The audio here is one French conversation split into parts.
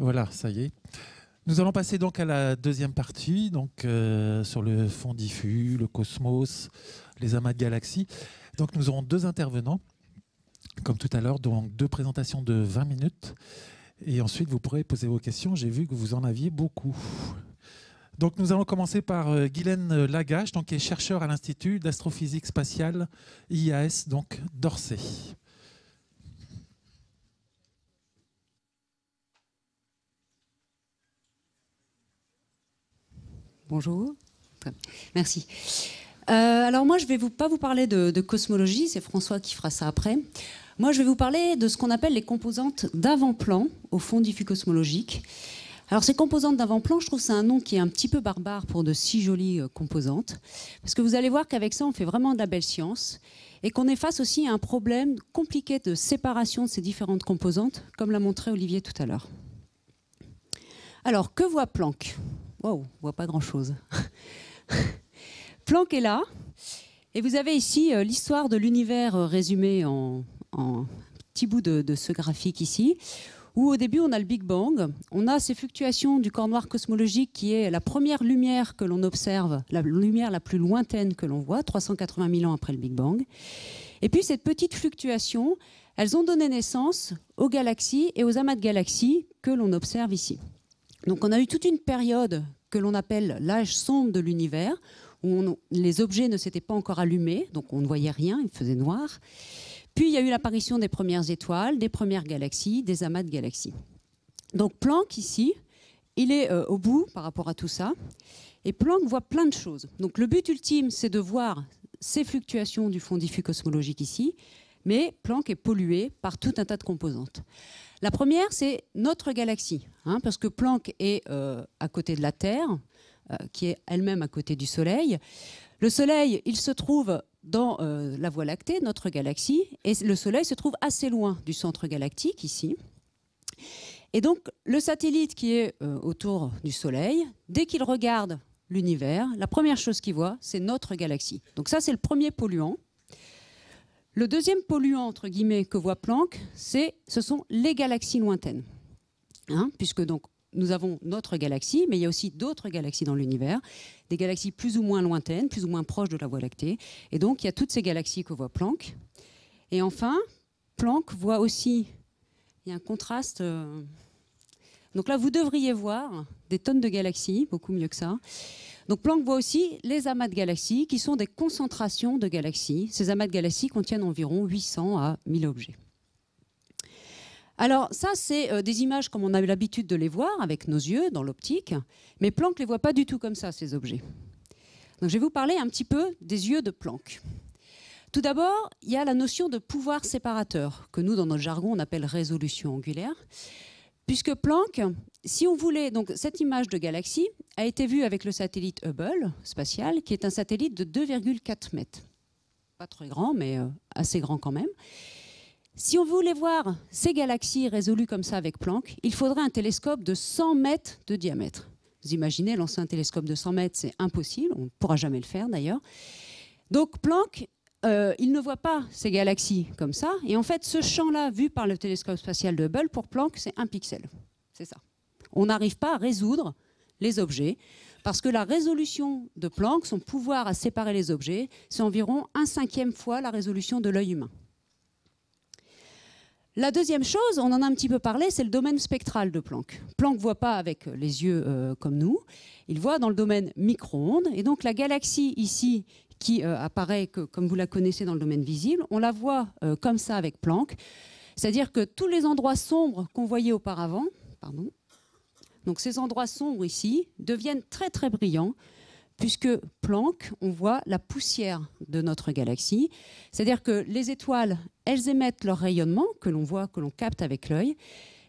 Voilà, ça y est. Nous allons passer donc à la deuxième partie, donc euh, sur le fond diffus, le cosmos, les amas de galaxies. Donc nous aurons deux intervenants, comme tout à l'heure, donc deux présentations de 20 minutes. Et ensuite, vous pourrez poser vos questions. J'ai vu que vous en aviez beaucoup. Donc nous allons commencer par euh, Guylaine Lagache, donc, qui est chercheur à l'Institut d'astrophysique spatiale IAS, donc d'Orsay. Bonjour. Merci. Euh, alors moi, je ne vais vous, pas vous parler de, cosmologie, c'est François qui fera ça après. Moi, je vais vous parler de ce qu'on appelle les composantes d'avant-plan au fond diffus cosmologique. Alors ces composantes d'avant-plan, je trouve c'est un nom qui est un petit peu barbare pour de si jolies euh, composantes, parce que vous allez voir qu'avec ça, on fait vraiment de la belle science et qu'on est face aussi à un problème compliqué de séparation de ces différentes composantes, comme l'a montré Olivier tout à l'heure. Alors, que voit Planck Wow, on voit pas grand-chose. Planck est là. Et vous avez ici euh, l'histoire de l'univers euh, résumée en, petit bout de, de, ce graphique ici, où au début on a le Big Bang, on a ces fluctuations du corps noir cosmologique qui est la première lumière que l'on observe, la lumière la plus lointaine que l'on voit, 380 000 ans après le Big Bang. Et puis cette petite fluctuation, elles ont donné naissance aux galaxies et aux amas de galaxies que l'on observe ici donc on a eu toute une période que l'on appelle l'âge sombre de l'univers, où les objets ne s'étaient pas encore allumés, donc on ne voyait rien, il faisait noir. Puis il y a eu l'apparition des premières étoiles, des premières galaxies, des amas de galaxies. Donc Planck, ici, il est euh, au bout par rapport à tout ça. Et Planck voit plein de choses. Donc le but ultime, c'est de voir ces fluctuations du fond diffus cosmologique ici, mais Planck est pollué par tout un tas de composantes. La première, c'est notre galaxie, hein, parce que Planck est euh, à côté de la Terre, euh, qui est elle-même à côté du Soleil. Le Soleil, il se trouve dans euh, la Voie lactée, notre galaxie, et le Soleil se trouve assez loin du centre galactique, ici. Et donc, le satellite qui est autour du Soleil, dès qu'il regarde l'univers, la première chose qu'il voit, c'est notre galaxie. Donc ça, c'est le premier polluant. Le deuxième polluant, entre guillemets, que voit Planck, c'est, ce sont les galaxies lointaines. Hein, puisque donc, nous avons notre galaxie, mais il y a aussi d'autres galaxies dans l'univers, des galaxies plus ou moins lointaines, plus ou moins proches de la Voie lactée. Et donc, il y a toutes ces galaxies que voit Planck. Et enfin, Planck voit aussi, il y a un contraste. Euh, donc là, vous devriez voir des tonnes de galaxies, beaucoup mieux que ça. Donc Planck voit aussi les amas de galaxies, qui sont des concentrations de galaxies. Ces amas de galaxies contiennent environ 800 à 1000 objets. Alors ça, c'est euh, des images comme on a eu l'habitude de les voir avec nos yeux dans l'optique, mais Planck ne les voit pas du tout comme ça, ces objets. Donc je vais vous parler un petit peu des yeux de Planck. Tout d'abord, il y a la notion de pouvoir séparateur, que nous, dans notre jargon, on appelle résolution angulaire, puisque Planck si on voulait, donc cette image de galaxie a été vue avec le satellite Hubble spatial, qui est un satellite de 2,4 mètres. Pas très grand, mais euh, assez grand quand même. Si on voulait voir ces galaxies résolues comme ça avec Planck, il faudrait un télescope de 100 mètres de diamètre. Vous imaginez, lancer un télescope de 100 mètres, c'est impossible, on ne pourra jamais le faire d'ailleurs. Donc Planck, euh, il ne voit pas ces galaxies comme ça, et en fait ce champ-là vu par le télescope spatial de Hubble, pour Planck, c'est un pixel. C'est ça on n'arrive pas à résoudre les objets, parce que la résolution de Planck, son pouvoir à séparer les objets, c'est environ un cinquième fois la résolution de l'œil humain. La deuxième chose, on en a un petit peu parlé, c'est le domaine spectral de Planck. Planck ne voit pas avec les yeux euh, comme nous, il voit dans le domaine micro-ondes, et donc la galaxie ici qui euh, apparaît comme vous la connaissez dans le domaine visible, on la voit euh, comme ça avec Planck, c'est-à-dire que tous les endroits sombres qu'on voyait auparavant, pardon, donc ces endroits sombres ici deviennent très très brillants puisque Planck, on voit la poussière de notre galaxie. C'est-à-dire que les étoiles, elles émettent leur rayonnement que l'on voit, que l'on capte avec l'œil.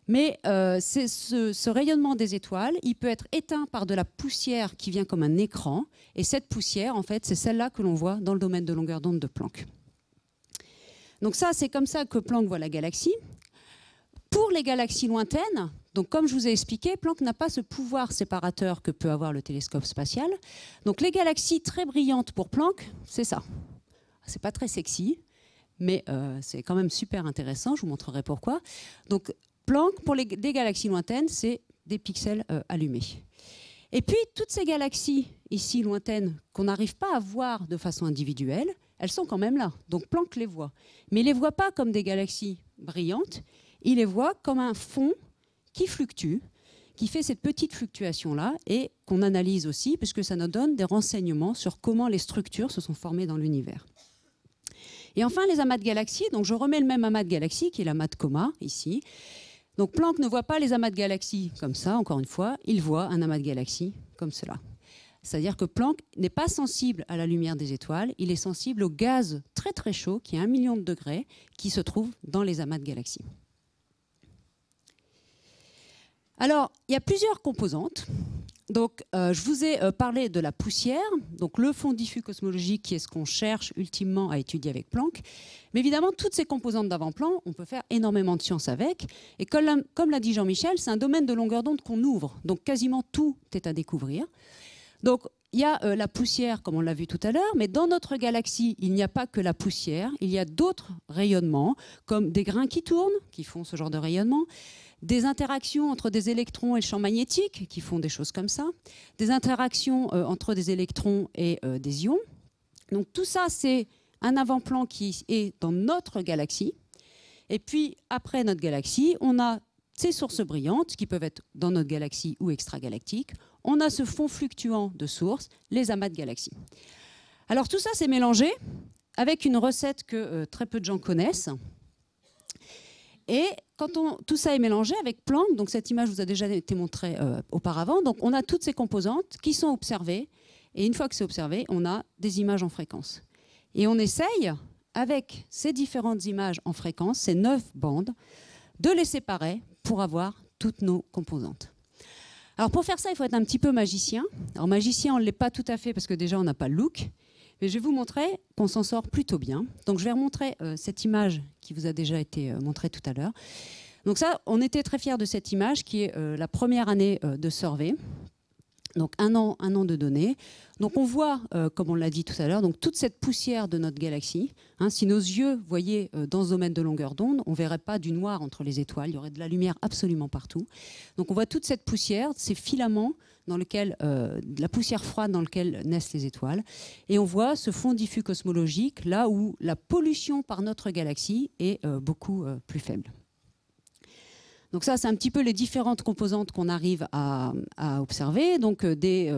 Mais euh, ce, ce, rayonnement des étoiles, il peut être éteint par de la poussière qui vient comme un écran. Et cette poussière, en fait, c'est celle-là que l'on voit dans le domaine de longueur d'onde de Planck. Donc ça, c'est comme ça que Planck voit la galaxie. Pour les galaxies lointaines, donc, comme je vous ai expliqué, Planck n'a pas ce pouvoir séparateur que peut avoir le télescope spatial. Donc, les galaxies très brillantes pour Planck, c'est ça. C'est pas très sexy, mais euh, c'est quand même super intéressant. Je vous montrerai pourquoi. Donc, Planck, pour les, des galaxies lointaines, c'est des pixels euh, allumés. Et puis, toutes ces galaxies ici lointaines qu'on n'arrive pas à voir de façon individuelle, elles sont quand même là. Donc Planck les voit. Mais il ne les voit pas comme des galaxies brillantes, il les voit comme un fond qui fluctue, qui fait cette petite fluctuation-là et qu'on analyse aussi, puisque ça nous donne des renseignements sur comment les structures se sont formées dans l'univers. Et enfin, les amas de galaxies. Donc, je remets le même amas de galaxies, qui est l'amas de coma, ici. Donc, Planck ne voit pas les amas de galaxies comme ça, encore une fois. Il voit un amas de galaxies comme cela. C'est-à-dire que Planck n'est pas sensible à la lumière des étoiles, il est sensible au gaz très très chaud, qui est un million de degrés, qui se trouve dans les amas de galaxies. Alors, il y a plusieurs composantes. Donc, euh, je vous ai euh, parlé de la poussière, donc le fond diffus cosmologique qui est ce qu'on cherche ultimement à étudier avec Planck. Mais évidemment, toutes ces composantes d'avant-plan, on peut faire énormément de science avec. Et comme, l'a dit Jean-Michel, c'est un domaine de longueur d'onde qu'on ouvre. Donc, quasiment tout est à découvrir. Donc, il y a euh, la poussière, comme on l'a vu tout à l'heure, mais dans notre galaxie, il n'y a pas que la poussière, il y a d'autres rayonnements, comme des grains qui tournent, qui font ce genre de rayonnement, des interactions entre des électrons et le champ magnétique, qui font des choses comme ça, des interactions euh, entre des électrons et euh, des ions. Donc tout ça, c'est un avant-plan qui est dans notre galaxie. Et puis, après notre galaxie, on a ces sources brillantes, qui peuvent être dans notre galaxie ou extra-galactiques. On a ce fond fluctuant de sources, les amas de galaxies. Alors tout ça, c'est mélangé avec une recette que euh, très peu de gens connaissent, et quand tout ça est mélangé avec Planck, donc cette image vous a déjà été montrée euh, auparavant, donc on a toutes ces composantes qui sont observées, et une fois que c'est observé, on a des images en fréquence. Et on essaye, avec ces différentes images en fréquence, ces neuf bandes, de les séparer pour avoir toutes nos composantes. Alors pour faire ça, il faut être un petit peu magicien. Alors magicien, on ne l'est pas tout à fait parce que déjà on n'a pas le look. Mais je vais vous montrer qu'on s'en sort plutôt bien. Donc je vais remontrer euh, cette image qui vous a déjà été euh, montrée tout à l'heure. Donc ça, on était très fiers de cette image qui est euh, la première année de Survey. Donc un an, un an de données. Donc on voit, comme on l'a dit tout à l'heure, donc toute cette poussière de notre galaxie. Hein, si nos yeux voyaient dans ce domaine de longueur d'onde, on verrait pas du noir entre les étoiles. Il y aurait de la lumière absolument partout. Donc on voit toute cette poussière, ces filaments dans lequel, euh, la poussière froide dans lequel naissent les étoiles. Et on voit ce fond diffus cosmologique là où la pollution par notre galaxie est euh, beaucoup euh, plus faible. Donc ça, c'est un petit peu les différentes composantes qu'on arrive à, observer. Donc des,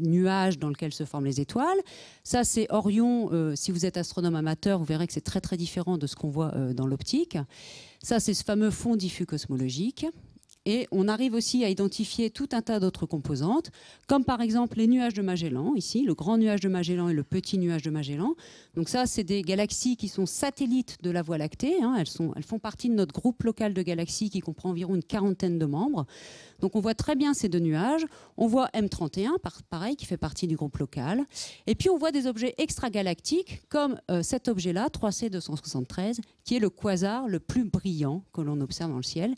nuages dans lesquels se forment les étoiles. Ça, c'est Orion. si vous êtes astronome amateur, vous verrez que c'est très très différent de ce qu'on voit dans l'optique. Ça, c'est ce fameux fond diffus cosmologique. Et on arrive aussi à identifier tout un tas d'autres composantes, comme par exemple les nuages de Magellan, ici, le grand nuage de Magellan et le petit nuage de Magellan. Donc ça, c'est des galaxies qui sont satellites de la Voie lactée. Hein. Elles, sont, elles font partie de notre groupe local de galaxies qui comprend environ une quarantaine de membres. Donc on voit très bien ces deux nuages. On voit M31, pareil, qui fait partie du groupe local. Et puis on voit des objets extragalactiques, comme euh, cet objet-là, 3C273, qui est le quasar le plus brillant que l'on observe dans le ciel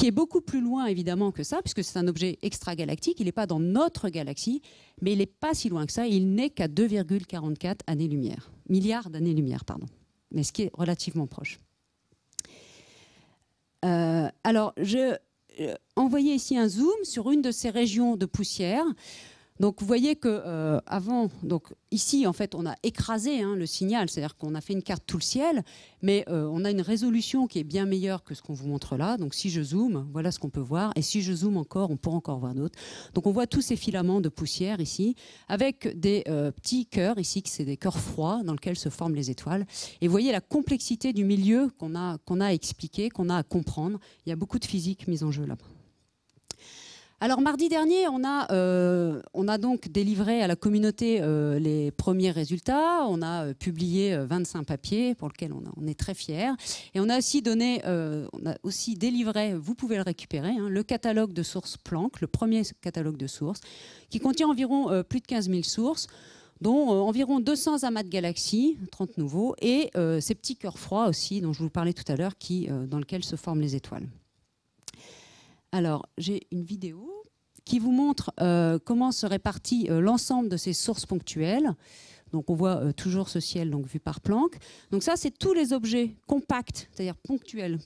qui est beaucoup plus loin évidemment que ça, puisque c'est un objet extragalactique, il n'est pas dans notre galaxie, mais il n'est pas si loin que ça, il n'est qu'à 2,44 années-lumière, milliards d'années-lumière, pardon, mais ce qui est relativement proche. Euh, alors, je, euh, envoyé ici un zoom sur une de ces régions de poussière donc vous voyez que euh, avant, donc ici en fait on a écrasé hein, le signal, c'est-à-dire qu'on a fait une carte tout le ciel, mais euh, on a une résolution qui est bien meilleure que ce qu'on vous montre là. Donc si je zoome, voilà ce qu'on peut voir, et si je zoome encore, on peut encore voir d'autres. Donc on voit tous ces filaments de poussière ici, avec des euh, petits cœurs ici, que c'est des cœurs froids dans lesquels se forment les étoiles. Et vous voyez la complexité du milieu qu'on a qu'on a à qu'on a à comprendre. Il y a beaucoup de physique mise en jeu là-bas. Alors mardi dernier, on a, euh, on a donc délivré à la communauté euh, les premiers résultats. On a euh, publié 25 papiers pour lesquels on, est très fiers. Et on a aussi donné, on a aussi délivré, vous pouvez le récupérer, hein, le catalogue de sources Planck, le premier catalogue de sources, qui contient environ plus de 15 000 sources dont environ 200 amas de galaxies, 30 nouveaux, et ces petits cœurs froids aussi, dont je vous parlais tout à l'heure, dans lesquels se forment les étoiles. Alors, j'ai une vidéo qui vous montre euh, comment se répartit euh, l'ensemble de ces sources ponctuelles. Donc on voit euh, toujours ce ciel donc, vu par Planck. Donc ça, c'est tous les objets compacts, c'est-à-dire ponctuels,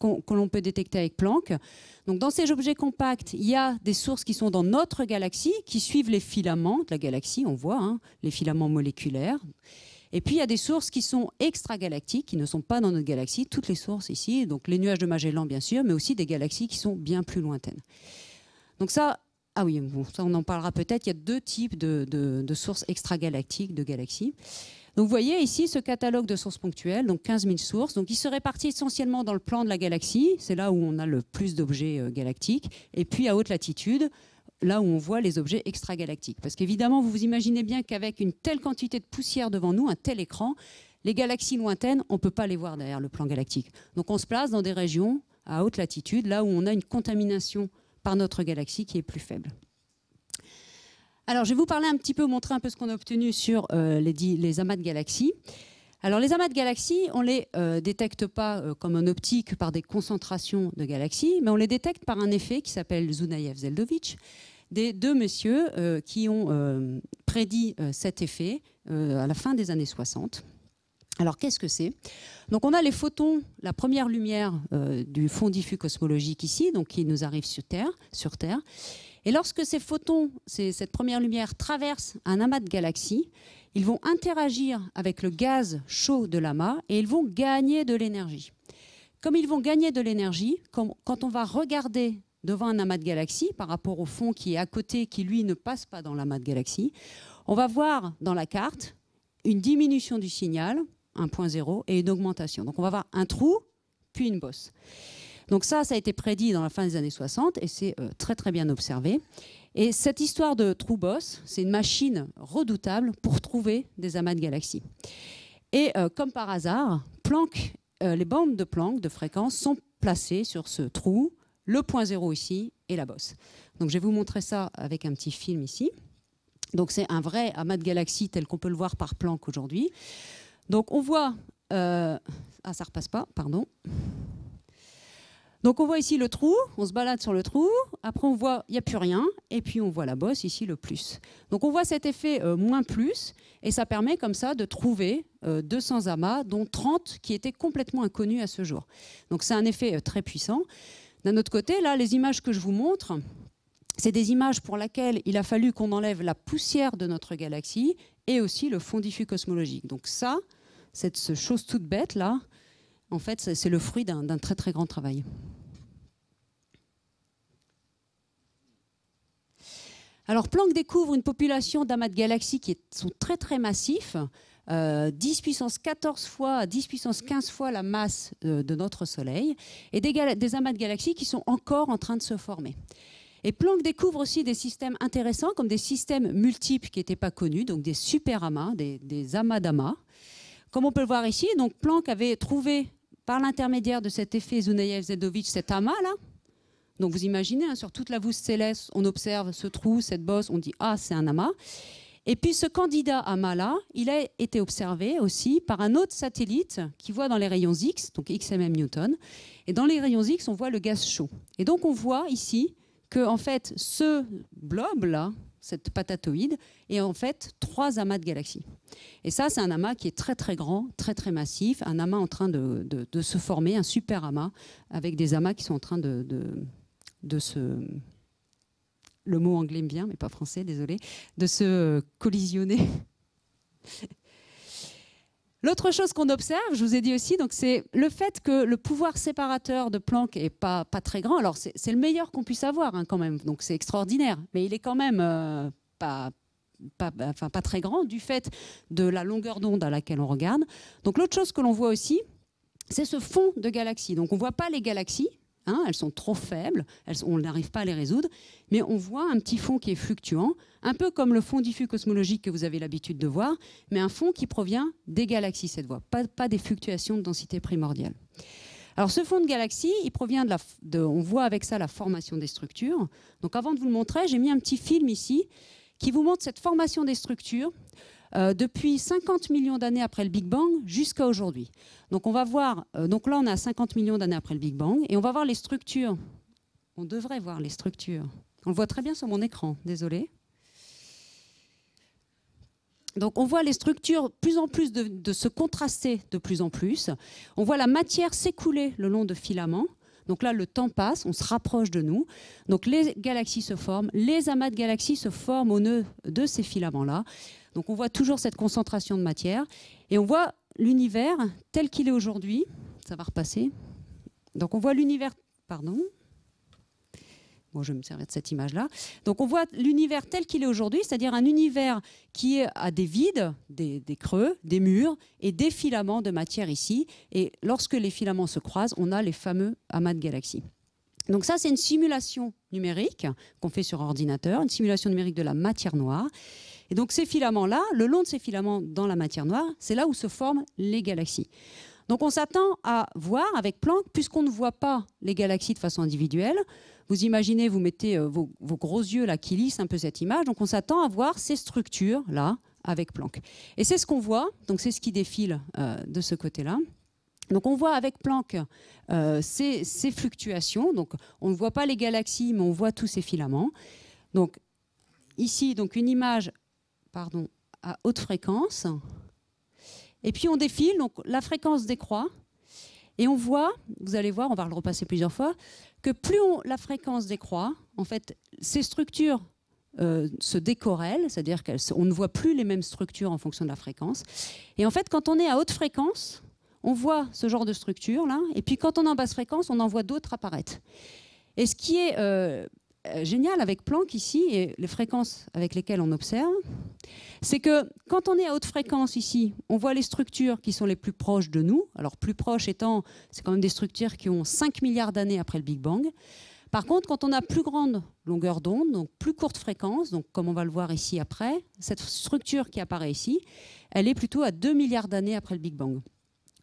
que l'on peut détecter avec Planck. Donc dans ces objets compacts, il y a des sources qui sont dans notre galaxie, qui suivent les filaments de la galaxie, on voit hein, les filaments moléculaires. Et puis, il y a des sources qui sont extragalactiques, qui ne sont pas dans notre galaxie, toutes les sources ici, donc les nuages de Magellan, bien sûr, mais aussi des galaxies qui sont bien plus lointaines. Donc ça, ah oui, bon, ça on en parlera peut-être, il y a deux types de, de, de sources extragalactiques, de galaxies. Donc vous voyez ici ce catalogue de sources ponctuelles, donc 15 000 sources. Donc ils se répartissent essentiellement dans le plan de la galaxie, c'est là où on a le plus d'objets euh, galactiques, et puis à haute latitude, là où on voit les objets extragalactiques. Parce qu'évidemment, vous vous imaginez bien qu'avec une telle quantité de poussière devant nous, un tel écran, les galaxies lointaines, on ne peut pas les voir derrière le plan galactique. Donc on se place dans des régions à haute latitude, là où on a une contamination par notre galaxie qui est plus faible. Alors je vais vous parler un petit peu, montrer un peu ce qu'on a obtenu sur euh, les, les, amas de galaxies. Alors les amas de galaxies, on ne les euh, détecte pas euh, comme en optique par des concentrations de galaxies, mais on les détecte par un effet qui s'appelle Zunayev-Zeldovich, des deux messieurs euh, qui ont prédit cet effet à la fin des années 60. Alors qu'est-ce que c'est Donc on a les photons, la première lumière du fond diffus cosmologique ici, donc qui nous arrive sur Terre, sur Terre. Et lorsque ces photons, cette première lumière, traverse un amas de galaxies, ils vont interagir avec le gaz chaud de l'amas et ils vont gagner de l'énergie. Comme ils vont gagner de l'énergie, quand on va regarder devant un amas de galaxies par rapport au fond qui est à côté, qui lui ne passe pas dans l'amas de galaxies, on va voir dans la carte une diminution du signal, 1.0, et une augmentation. Donc on va voir un trou, puis une bosse. Donc ça, ça a été prédit dans la fin des années 60 et c'est euh, très très bien observé. Et cette histoire de trou boss, c'est une machine redoutable pour trouver des amas de galaxies. Et euh, comme par hasard, Planck, euh, les bandes de Planck de fréquence sont placées sur ce trou, le point zéro ici et la bosse. Donc je vais vous montrer ça avec un petit film ici. Donc c'est un vrai amas de galaxies tel qu'on peut le voir par Planck aujourd'hui. Donc on voit... ah, ça repasse pas, pardon. Donc on voit ici le trou, on se balade sur le trou, après on voit il n'y a plus rien, et puis on voit la bosse ici le plus. Donc on voit cet effet euh, moins plus, et ça permet comme ça de trouver 200 euh, amas, dont 30 qui étaient complètement inconnus à ce jour. Donc c'est un effet euh, très puissant. D'un autre côté, là, les images que je vous montre, c'est des images pour lesquelles il a fallu qu'on enlève la poussière de notre galaxie et aussi le fond diffus cosmologique. Donc ça, cette chose toute bête là, en fait, c'est le fruit d'un très très grand travail. Alors Planck découvre une population d'amas de galaxies qui sont très très massifs, 10 euh, puissance 14 fois, 10 puissance 15 fois la masse de notre Soleil, et des, amas de galaxies qui sont encore en train de se former. Et Planck découvre aussi des systèmes intéressants, comme des systèmes multiples qui n'étaient pas connus, donc des super des, des amas d'amas. Comme on peut le voir ici, donc Planck avait trouvé, par l'intermédiaire de cet effet Zunayev-Zedovich, cet amas-là, donc vous imaginez, hein, sur toute la voûte céleste, on observe ce trou, cette bosse, on dit ah c'est un amas. Et puis ce candidat amas-là, il a été observé aussi par un autre satellite qui voit dans les rayons X, donc XMM Newton. Et dans les rayons X, on voit le gaz chaud. Et donc on voit ici que en fait ce blob-là, cette patatoïde, est en fait trois amas de galaxies. Et ça, c'est un amas qui est très très grand, très très massif, un amas en train de, se former, un super amas, avec des amas qui sont en train de de ce le mot anglais me vient, mais pas français, désolé, de se collisionner. L'autre chose qu'on observe, je vous ai dit aussi, c'est le fait que le pouvoir séparateur de Planck n'est pas, pas très grand. Alors, c'est le meilleur qu'on puisse avoir, hein, quand même, donc c'est extraordinaire, mais il est quand même euh, pas, pas, enfin, pas très grand du fait de la longueur d'onde à laquelle on regarde. Donc, l'autre chose que l'on voit aussi, c'est ce fond de galaxies. Donc, on ne voit pas les galaxies, Hein, elles sont trop faibles, on n'arrive pas à les résoudre, mais on voit un petit fond qui est fluctuant, un peu comme le fond diffus cosmologique que vous avez l'habitude de voir, mais un fond qui provient des galaxies cette voie, pas, des fluctuations de densité primordiale. Alors ce fond de galaxie, il provient de la, de, on voit avec ça la formation des structures. Donc avant de vous le montrer, j'ai mis un petit film ici qui vous montre cette formation des structures euh, depuis 50 millions d'années après le Big Bang jusqu'à aujourd'hui. Donc on va voir, euh, donc là on a 50 millions d'années après le Big Bang, et on va voir les structures. On devrait voir les structures. On le voit très bien sur mon écran, désolé. Donc on voit les structures plus en plus de, se contraster de plus en plus. On voit la matière s'écouler le long de filaments. Donc là, le temps passe, on se rapproche de nous. Donc les galaxies se forment, les amas de galaxies se forment au nœud de ces filaments-là. Donc on voit toujours cette concentration de matière et on voit l'univers tel qu'il est aujourd'hui. Ça va repasser. Donc on voit l'univers. Pardon. Bon, je vais me servir de cette image-là. Donc on voit l'univers tel qu'il est aujourd'hui, c'est-à-dire un univers qui a des vides, des, des, creux, des murs et des filaments de matière ici. Et lorsque les filaments se croisent, on a les fameux amas de galaxies. Donc ça, c'est une simulation numérique qu'on fait sur ordinateur, une simulation numérique de la matière noire. Et donc ces filaments-là, le long de ces filaments dans la matière noire, c'est là où se forment les galaxies. Donc on s'attend à voir avec Planck, puisqu'on ne voit pas les galaxies de façon individuelle, vous imaginez, vous mettez euh, vos, gros yeux là qui lissent un peu cette image, donc on s'attend à voir ces structures-là avec Planck. Et c'est ce qu'on voit, donc c'est ce qui défile euh, de ce côté-là. Donc on voit avec Planck euh, ces, ces, fluctuations. Donc on ne voit pas les galaxies, mais on voit tous ces filaments. Donc ici, donc une image pardon, à haute fréquence. Et puis on défile, donc la fréquence décroît. Et on voit, vous allez voir, on va le repasser plusieurs fois, que plus la fréquence décroît, en fait, ces structures euh, se décorrèlent, c'est-à-dire qu'on ne voit plus les mêmes structures en fonction de la fréquence. Et en fait, quand on est à haute fréquence, on voit ce genre de structure là, et puis quand on est en basse fréquence, on en voit d'autres apparaître. Et ce qui est euh, euh, génial avec Planck ici et les fréquences avec lesquelles on observe, c'est que quand on est à haute fréquence ici, on voit les structures qui sont les plus proches de nous. Alors plus proches étant, c'est quand même des structures qui ont 5 milliards d'années après le Big Bang. Par contre, quand on a plus grande longueur d'onde, donc plus courte fréquence, donc comme on va le voir ici après, cette structure qui apparaît ici, elle est plutôt à 2 milliards d'années après le Big Bang.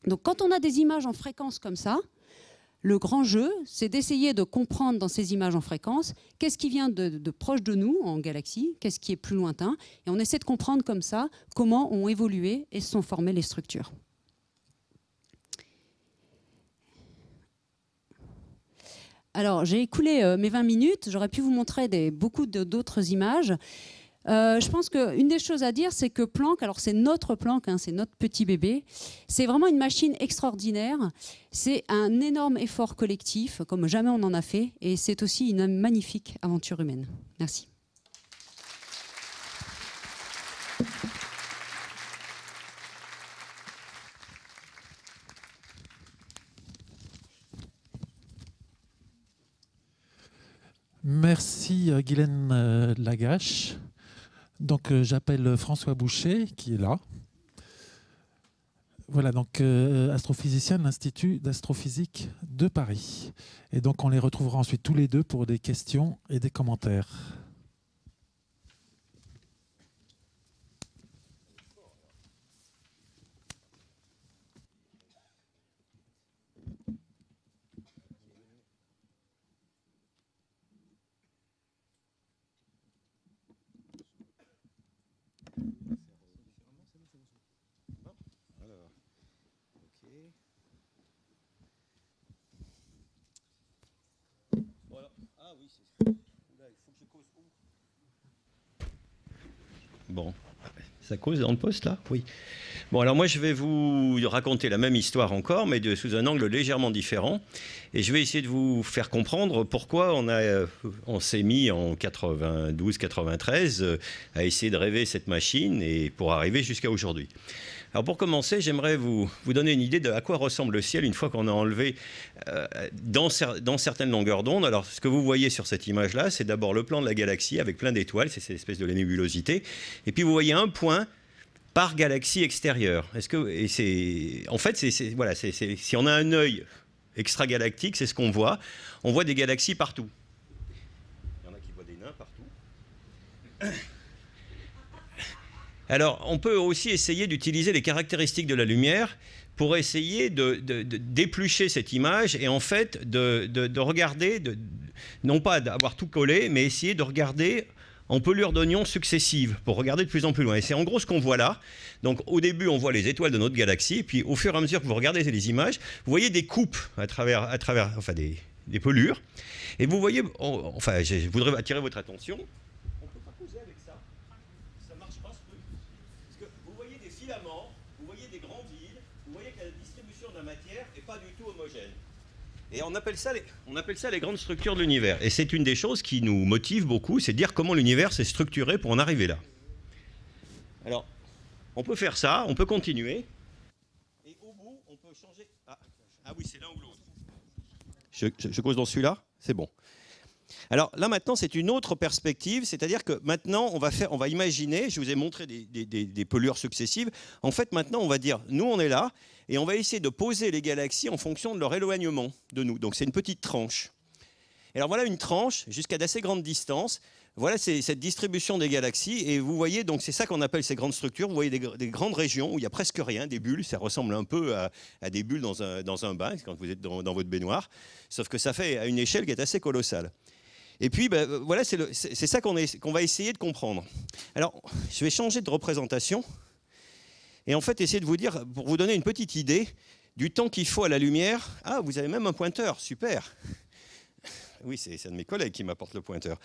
Donc quand on a des images en fréquence comme ça, le grand jeu, c'est d'essayer de comprendre dans ces images en fréquence qu'est-ce qui vient de, proche de nous en galaxie, qu'est-ce qui est plus lointain, et on essaie de comprendre comme ça comment ont évolué et se sont formées les structures. Alors, j'ai écoulé euh, mes 20 minutes, j'aurais pu vous montrer beaucoup d'autres images. Euh, je pense qu'une des choses à dire, c'est que Planck, alors c'est notre Planck, hein, c'est notre petit bébé, c'est vraiment une machine extraordinaire. C'est un énorme effort collectif, comme jamais on en a fait, et c'est aussi une magnifique aventure humaine. Merci. Merci euh, Guylaine euh, Lagache. Donc euh, j'appelle François Boucher, qui est là. Voilà, donc euh, astrophysicien de l'Institut d'astrophysique de Paris. Et donc on les retrouvera ensuite tous les deux pour des questions et des commentaires. Bon. Ça cause dans le poste là Oui. Bon, alors moi, je vais vous raconter la même histoire encore, mais sous un angle légèrement différent. Et je vais essayer de vous faire comprendre pourquoi on, euh, s'est mis en 92-93 euh, à essayer de rêver cette machine et pour arriver jusqu'à aujourd'hui. Alors pour commencer, j'aimerais vous, donner une idée de à quoi ressemble le ciel une fois qu'on a enlevé euh, dans, certaines longueurs d'onde. Alors ce que vous voyez sur cette image-là, c'est d'abord le plan de la galaxie avec plein d'étoiles, c'est cette espèce de la nébulosité. Et puis vous voyez un point par galaxie extérieure. Est-ce que et c'est en fait c'est voilà c'est si on a un œil extragalactique, c'est ce qu'on voit. On voit des galaxies partout. Il y en a qui voient des nains partout. Alors, on peut aussi essayer d'utiliser les caractéristiques de la lumière pour essayer d'éplucher de, de, cette image et en fait de, de regarder, non pas d'avoir tout collé, mais essayer de regarder en pelures d'oignons successives pour regarder de plus en plus loin. Et c'est en gros ce qu'on voit là. Donc au début, on voit les étoiles de notre galaxie, et puis au fur et à mesure que vous regardez les images, vous voyez des coupes à travers, à travers enfin des, des pelures. Et vous voyez, oh, enfin, je voudrais attirer votre attention Et on appelle, ça les, grandes structures de l'univers. Et c'est une des choses qui nous motive beaucoup, c'est dire comment l'univers s'est structuré pour en arriver là. Alors, on peut faire ça, on peut continuer. Et au bout, on peut changer. Ah, ah oui, c'est l'un ou l'autre. je cause dans celui-là C'est bon. Alors là maintenant, c'est une autre perspective, c'est-à-dire que maintenant, on va, faire, on va imaginer, je vous ai montré des, des, successives, en fait maintenant, on va dire, nous on est là, et on va essayer de poser les galaxies en fonction de leur éloignement de nous. Donc c'est une petite tranche. alors voilà une tranche jusqu'à d'assez grandes distances. Voilà cette distribution des galaxies. Et vous voyez, donc c'est ça qu'on appelle ces grandes structures. Vous voyez des, grandes régions où il n'y a presque rien, des bulles. Ça ressemble un peu à, des bulles dans un, dans un bain, quand vous êtes dans votre baignoire. Sauf que ça fait à une échelle qui est assez colossale. Et puis, ben, euh, voilà, c'est ça qu'on va essayer de comprendre. Alors, je vais changer de représentation et en fait essayer de vous dire, pour vous donner une petite idée du temps qu'il faut à la lumière. Ah, vous avez même un pointeur, super. Oui, c'est un de mes collègues qui m'apporte le pointeur.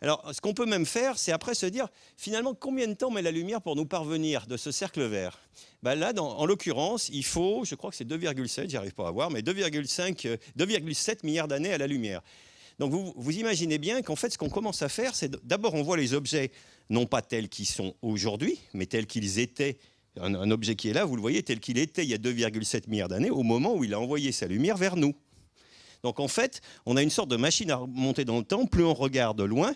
Alors, ce qu'on peut même faire, c'est après se dire, finalement, combien de temps met la lumière pour nous parvenir de ce cercle vert ben Là, en l'occurrence, il faut, je crois que c'est 2,7, j'arrive pas à voir, mais 2,5, 2,7 euh, milliards d'années à la lumière. Donc vous, imaginez bien qu'en fait, ce qu'on commence à faire, c'est d'abord on voit les objets, non pas tels qu'ils sont aujourd'hui, mais tels qu'ils étaient. Un, un, objet qui est là, vous le voyez tel qu'il était il y a 2,7 milliards d'années, au moment où il a envoyé sa lumière vers nous. Donc en fait, on a une sorte de machine à remonter dans le temps. Plus on regarde loin,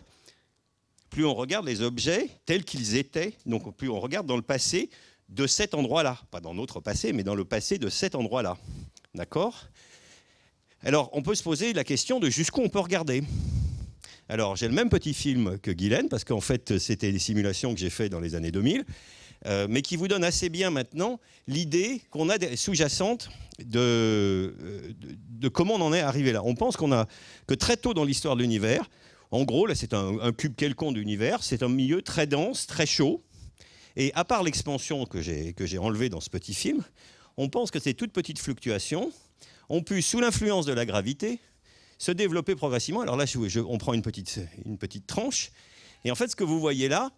plus on regarde les objets tels qu'ils étaient, donc plus on regarde dans le passé de cet endroit-là, pas dans notre passé, mais dans le passé de cet endroit-là. D'accord alors, on peut se poser la question de jusqu'où on peut regarder. Alors, j'ai le même petit film que Guylaine, parce qu'en fait, c'était des simulations que j'ai faites dans les années 2000, euh, mais qui vous donne assez bien maintenant l'idée qu'on a sous-jacente euh, de, comment on en est arrivé là. On pense qu'on a que très tôt dans l'histoire de l'univers, en gros, là, c'est un, cube quelconque d'univers, c'est un milieu très dense, très chaud, et à part l'expansion que j'ai enlevée dans ce petit film, on pense que c'est toutes petites fluctuations ont pu, sous l'influence de la gravité, se développer progressivement. Alors là, je, on prend une petite, tranche. Et en fait, ce que vous voyez là,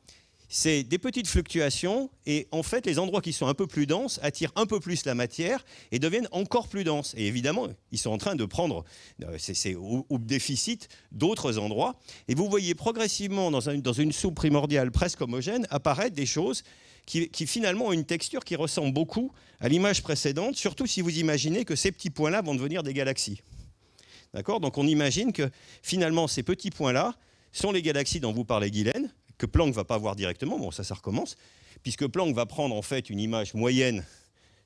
c'est des petites fluctuations. Et en fait, les endroits qui sont un peu plus denses attirent un peu plus la matière et deviennent encore plus denses. Et évidemment, ils sont en train de prendre euh, c'est, au, déficit d'autres endroits. Et vous voyez progressivement, dans, dans une soupe primordiale presque homogène, apparaître des choses qui, finalement ont une texture qui ressemble beaucoup à l'image précédente, surtout si vous imaginez que ces petits points-là vont devenir des galaxies. D'accord Donc on imagine que finalement ces petits points-là sont les galaxies dont vous parlez Guylaine, que Planck va pas voir directement, bon ça ça recommence, puisque Planck va prendre en fait une image moyenne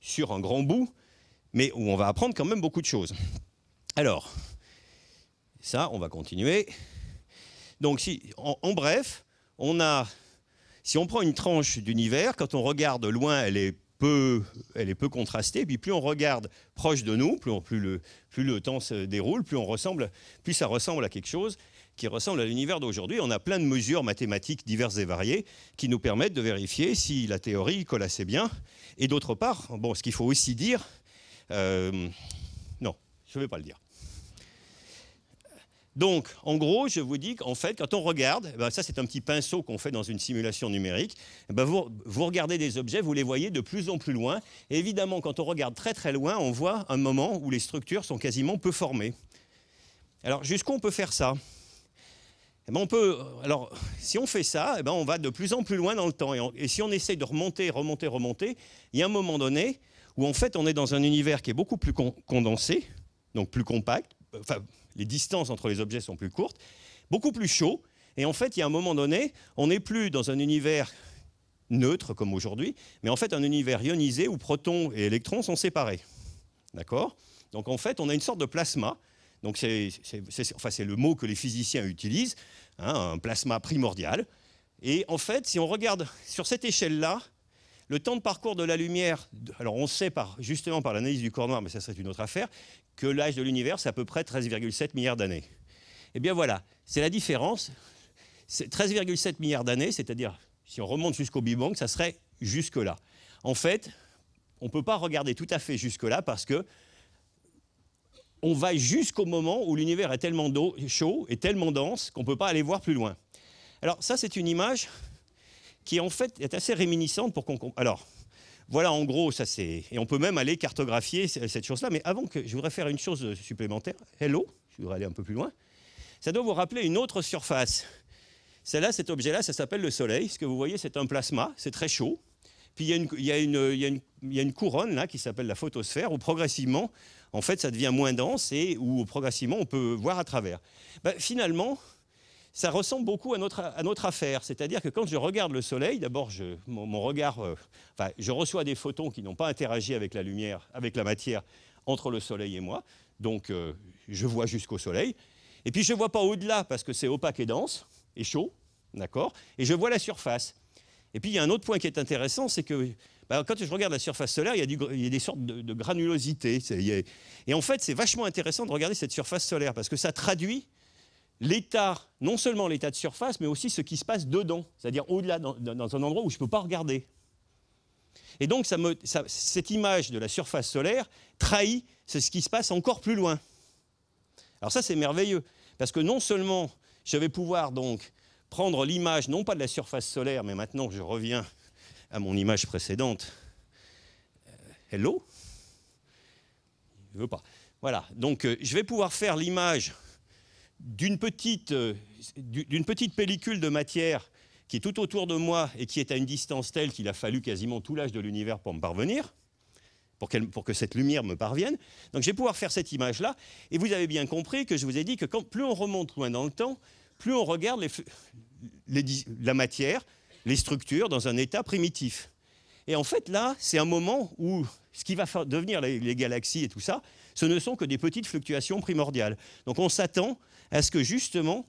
sur un grand bout, mais où on va apprendre quand même beaucoup de choses. Alors, ça, on va continuer. Donc si, en bref, on a si on prend une tranche d'univers, quand on regarde loin, elle est peu, elle est peu contrastée. puis plus on regarde proche de nous, plus, le, temps se déroule, plus, ça ressemble à quelque chose qui ressemble à l'univers d'aujourd'hui. On a plein de mesures mathématiques diverses et variées qui nous permettent de vérifier si la théorie colle assez bien. Et d'autre part, bon, ce qu'il faut aussi dire, euh, non, je ne vais pas le dire. Donc, en gros, je vous dis qu'en fait, quand on regarde, eh ben, ça c'est un petit pinceau qu'on fait dans une simulation numérique, eh ben, vous, regardez des objets, vous les voyez de plus en plus loin. évidemment, quand on regarde très très loin, on voit un moment où les structures sont quasiment peu formées. Alors, jusqu'où on peut faire ça eh ben, on peut, euh, alors, si on fait ça, on va de plus en plus loin dans le temps. Et, si on essaye de remonter, remonter, remonter, il y a un moment donné où en fait on est dans un univers qui est beaucoup plus condensé, donc plus compact, les distances entre les objets sont plus courtes, beaucoup plus chaud. Et en fait, il y a un moment donné, on n'est plus dans un univers neutre comme aujourd'hui, mais en fait un univers ionisé où protons et électrons sont séparés. D'accord Donc en fait, on a une sorte de plasma. Donc c'est enfin, le mot que les physiciens utilisent, hein, un plasma primordial. Et en fait, si on regarde sur cette échelle-là, le temps de parcours de la lumière, alors on sait par, justement par l'analyse du corps noir, mais ça serait une autre affaire, que l'âge de l'univers, c'est à peu près 13,7 milliards d'années. Eh bien voilà, c'est la différence. 13,7 milliards d'années, c'est-à-dire si on remonte jusqu'au Big Bang, ça serait jusque-là. En fait, on ne peut pas regarder tout à fait jusque-là parce que on va jusqu'au moment où l'univers est tellement chaud et tellement dense qu'on ne peut pas aller voir plus loin. Alors ça, c'est une image qui en fait est assez réminiscente pour qu'on... Alors, voilà en gros, ça c'est... Et on peut même aller cartographier cette chose-là, mais avant que je voudrais faire une chose supplémentaire, hello, je voudrais aller un peu plus loin, ça doit vous rappeler une autre surface. Celle-là, cet objet-là, ça s'appelle le Soleil. Ce que vous voyez, c'est un plasma, c'est très chaud. Puis il y, a une, y une, y couronne là qui s'appelle la photosphère où progressivement, en fait, ça devient moins dense et où progressivement on peut voir à travers. Ben, finalement, ça ressemble beaucoup à notre, à notre affaire. C'est-à-dire que quand je regarde le soleil, d'abord, mon, mon, regard, euh, je reçois des photons qui n'ont pas interagi avec la lumière, avec la matière entre le soleil et moi. Donc, euh, je vois jusqu'au soleil. Et puis, je ne vois pas au-delà parce que c'est opaque et dense et chaud. D'accord Et je vois la surface. Et puis, il y a un autre point qui est intéressant, c'est que bah, quand je regarde la surface solaire, il y a, des sortes de, de granulosité. et en fait, c'est vachement intéressant de regarder cette surface solaire parce que ça traduit l'état, non seulement l'état de surface, mais aussi ce qui se passe dedans, c'est-à-dire au-delà, dans, un endroit où je ne peux pas regarder. Et donc, cette image de la surface solaire trahit ce qui se passe encore plus loin. Alors ça, c'est merveilleux, parce que non seulement je vais pouvoir donc prendre l'image, non pas de la surface solaire, mais maintenant je reviens à mon image précédente. Euh, hello Je ne veux pas. Voilà, donc euh, je vais pouvoir faire l'image d'une petite, euh, petite, pellicule de matière qui est tout autour de moi et qui est à une distance telle qu'il a fallu quasiment tout l'âge de l'univers pour me parvenir, pour, pour, que cette lumière me parvienne. Donc je vais pouvoir faire cette image-là. Et vous avez bien compris que je vous ai dit que quand, plus on remonte loin dans le temps, plus on regarde les, la matière, les structures dans un état primitif. Et en fait, là, c'est un moment où ce qui va devenir les galaxies et tout ça, ce ne sont que des petites fluctuations primordiales. Donc on s'attend à ce que justement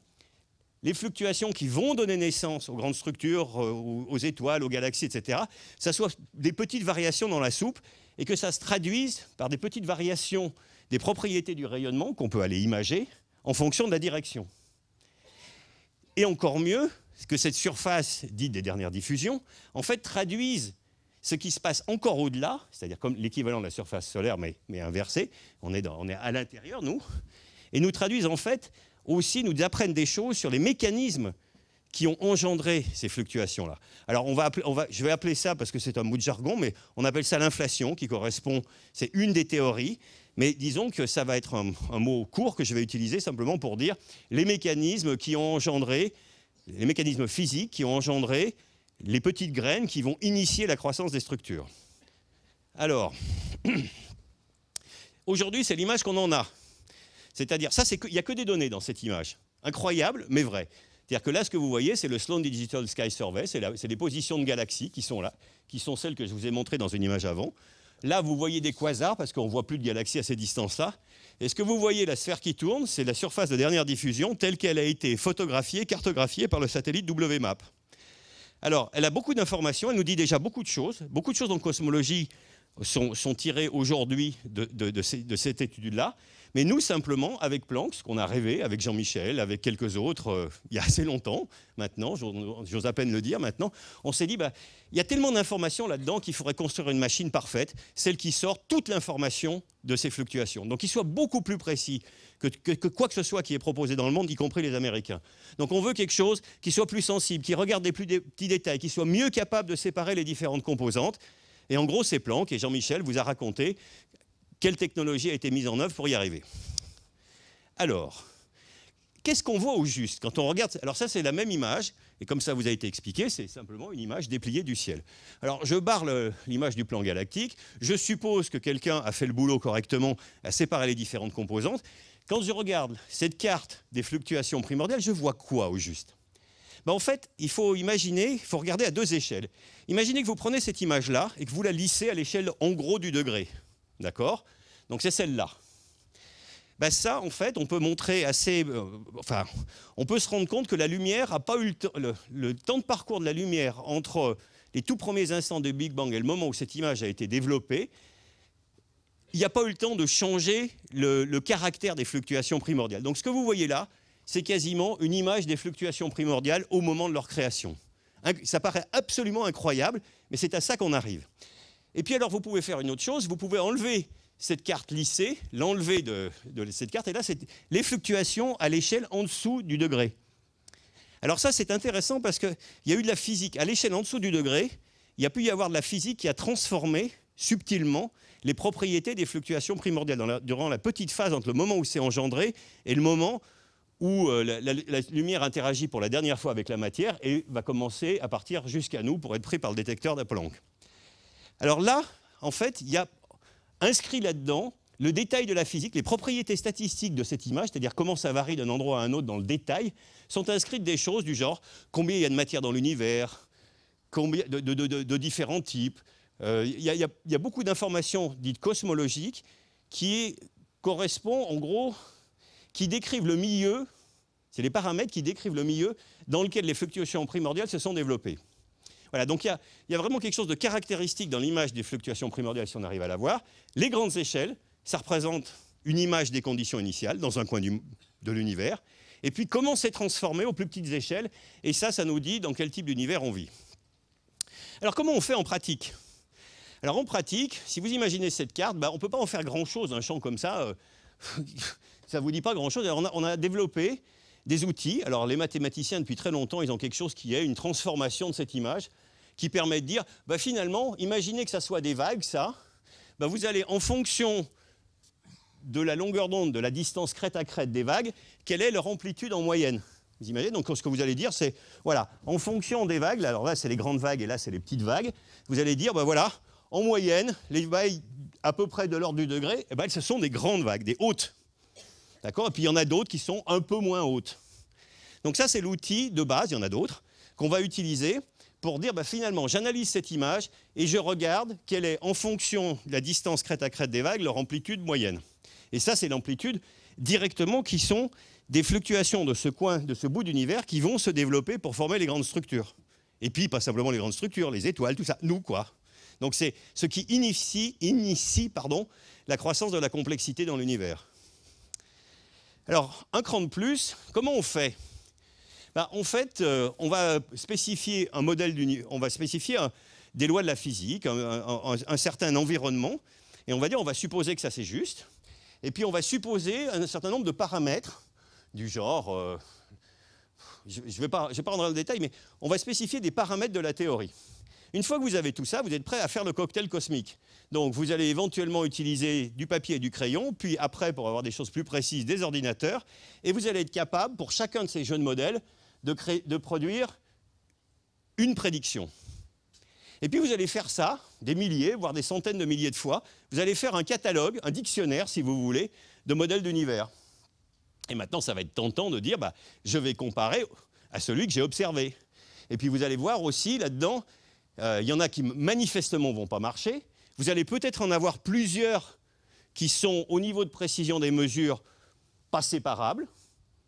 les fluctuations qui vont donner naissance aux grandes structures, euh, aux étoiles, aux galaxies, etc., ça soit des petites variations dans la soupe et que ça se traduise par des petites variations des propriétés du rayonnement qu'on peut aller imager en fonction de la direction. Et encore mieux, que cette surface dite des dernières diffusions, en fait, traduise ce qui se passe encore au-delà, c'est-à-dire comme l'équivalent de la surface solaire, mais, mais inversé, on est, on est à l'intérieur, nous, et nous traduise, en fait aussi nous apprennent des choses sur les mécanismes qui ont engendré ces fluctuations-là. Alors, on va je vais appeler ça, parce que c'est un mot de jargon, mais on appelle ça l'inflation, qui correspond, c'est une des théories, mais disons que ça va être un, un, mot court que je vais utiliser simplement pour dire les mécanismes qui ont engendré, les mécanismes physiques qui ont engendré les petites graines qui vont initier la croissance des structures. Alors, aujourd'hui, c'est l'image qu'on en a. C'est-à-dire, ça, il n'y a que des données dans cette image. Incroyable, mais vrai. C'est-à-dire que là, ce que vous voyez, c'est le Sloan Digital Sky Survey, c'est les positions de galaxies qui sont là, qui sont celles que je vous ai montrées dans une image avant. Là, vous voyez des quasars, parce qu'on ne voit plus de galaxies à ces distances-là. Et ce que vous voyez, la sphère qui tourne, c'est la surface de dernière diffusion telle qu'elle a été photographiée, cartographiée par le satellite WMAP. Alors, elle a beaucoup d'informations, elle nous dit déjà beaucoup de choses. Beaucoup de choses en cosmologie sont, tirées aujourd'hui de cette étude-là. Mais nous, simplement, avec Planck, ce qu'on a rêvé, avec Jean-Michel, avec quelques autres, euh, il y a assez longtemps, maintenant, j'ose à peine le dire maintenant, on s'est dit, bah, il y a tellement d'informations là-dedans qu'il faudrait construire une machine parfaite, celle qui sort toute l'information de ces fluctuations. Donc, qu'il soit beaucoup plus précis que, quoi que ce soit qui est proposé dans le monde, y compris les Américains. Donc, on veut quelque chose qui soit plus sensible, qui regarde des plus petits détails, qui soit mieux capable de séparer les différentes composantes. Et en gros, c'est Planck, et Jean-Michel vous a raconté quelle technologie a été mise en œuvre pour y arriver. Alors, qu'est-ce qu'on voit au juste quand on regarde Alors ça, c'est la même image, et comme ça vous a été expliqué, c'est simplement une image dépliée du ciel. Alors, je barre l'image du plan galactique, je suppose que quelqu'un a fait le boulot correctement à séparer les différentes composantes. Quand je regarde cette carte des fluctuations primordiales, je vois quoi au juste ben, en fait, il faut imaginer, il faut regarder à deux échelles. Imaginez que vous prenez cette image-là et que vous la lissez à l'échelle en gros du degré. D'accord Donc c'est celle-là. Ben ça, en fait, on peut montrer assez. Euh, enfin, on peut se rendre compte que la lumière a pas eu le, temps de parcours de la lumière entre les tout premiers instants du Big Bang et le moment où cette image a été développée. Il n'y a pas eu le temps de changer le caractère des fluctuations primordiales. Donc, ce que vous voyez là, c'est quasiment une image des fluctuations primordiales au moment de leur création. Ça paraît absolument incroyable, mais c'est à ça qu'on arrive. Et puis alors, vous pouvez faire une autre chose, vous pouvez enlever cette carte lissée, l'enlever de, cette carte, et là, c'est les fluctuations à l'échelle en dessous du degré. Alors ça, c'est intéressant parce qu'il y a eu de la physique. À l'échelle en dessous du degré, il y a pu y avoir de la physique qui a transformé subtilement les propriétés des fluctuations primordiales durant la petite phase entre le moment où c'est engendré et le moment où euh, la, lumière interagit pour la dernière fois avec la matière et va commencer à partir jusqu'à nous pour être pris par le détecteur de alors là, en fait, il y a inscrit là-dedans le détail de la physique, les propriétés statistiques de cette image, c'est-à-dire comment ça varie d'un endroit à un autre dans le détail, sont inscrites des choses du genre combien il y a de matière dans l'univers, combien de, différents types. Euh, il y, y, a beaucoup d'informations dites cosmologiques qui correspondent, en gros, qui décrivent le milieu, c'est les paramètres qui décrivent le milieu dans lequel les fluctuations primordiales se sont développées. Voilà, donc il y a, vraiment quelque chose de caractéristique dans l'image des fluctuations primordiales, si on arrive à la voir. Les grandes échelles, ça représente une image des conditions initiales dans un coin de l'univers, et puis comment c'est transformé aux plus petites échelles, et ça, ça nous dit dans quel type d'univers on vit. Alors comment on fait en pratique Alors en pratique, si vous imaginez cette carte, bah, on ne peut pas en faire grand-chose, un champ comme ça, euh, ça ne vous dit pas grand-chose. on, a développé des outils. Alors les mathématiciens, depuis très longtemps, ils ont quelque chose qui est une transformation de cette image, qui permet de dire, bah, finalement, imaginez que ça soit des vagues, ça, bah, vous allez, en fonction de la longueur d'onde, de la distance crête à crête des vagues, quelle est leur amplitude en moyenne vous imaginez Donc ce que vous allez dire, c'est, voilà, en fonction des vagues, alors là c'est les grandes vagues et là c'est les petites vagues, vous allez dire, ben voilà, en moyenne, les vagues à peu près de l'ordre du degré, eh ben, ce sont des grandes vagues, des hautes D'accord Et puis il y en a d'autres qui sont un peu moins hautes. Donc ça, c'est l'outil de base, il y en a d'autres, qu'on va utiliser pour dire, bah, finalement, j'analyse cette image et je regarde quelle est, en fonction de la distance crête à crête des vagues, leur amplitude moyenne. Et ça, c'est l'amplitude directement qui sont des fluctuations de ce coin, de ce bout d'univers qui vont se développer pour former les grandes structures. Et puis, pas simplement les grandes structures, les étoiles, tout ça, nous, quoi. Donc c'est ce qui initie, initie pardon, la croissance de la complexité dans l'univers. Alors, un cran de plus, comment on fait ben, En fait, euh, on va spécifier un modèle va spécifier des lois de la physique, un, certain environnement, et on va dire, on va supposer que ça c'est juste, et puis on va supposer un certain nombre de paramètres du genre, euh, je ne vais, pas, vais pas rentrer dans le détail, mais on va spécifier des paramètres de la théorie. Une fois que vous avez tout ça, vous êtes prêt à faire le cocktail cosmique. Donc vous allez éventuellement utiliser du papier et du crayon, puis après, pour avoir des choses plus précises, des ordinateurs, et vous allez être capable, pour chacun de ces jeunes modèles, de, créer, de produire une prédiction. Et puis vous allez faire ça, des milliers, voire des centaines de milliers de fois. Vous allez faire un catalogue, un dictionnaire, si vous voulez, de modèles d'univers. Et maintenant, ça va être tentant de dire, bah, je vais comparer à celui que j'ai observé. Et puis vous allez voir aussi là-dedans il euh, y en a qui manifestement vont pas marcher. Vous allez peut-être en avoir plusieurs qui sont au niveau de précision des mesures pas séparables.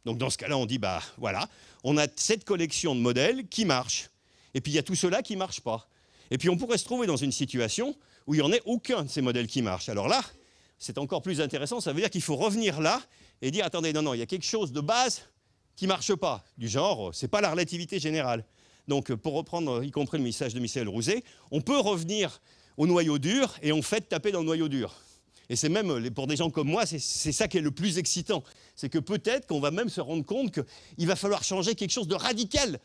Donc dans ce cas-là, on dit bah voilà, on a cette collection de modèles qui marchent Et puis il y a tout cela qui marche pas. Et puis on pourrait se trouver dans une situation où il n'y en a aucun de ces modèles qui marchent. Alors là, c'est encore plus intéressant, ça veut dire qu'il faut revenir là et dire attendez, non, non, il y a quelque chose de base qui marche pas, du genre, euh, c'est pas la relativité générale. Donc, euh, pour reprendre, y compris le message de Michel Rouzet, on peut revenir au noyau dur et on fait taper dans le noyau dur. Et c'est même, euh, pour des gens comme moi, c'est ça qui est le plus excitant. C'est que peut-être qu'on va même se rendre compte qu'il va falloir changer quelque chose de radical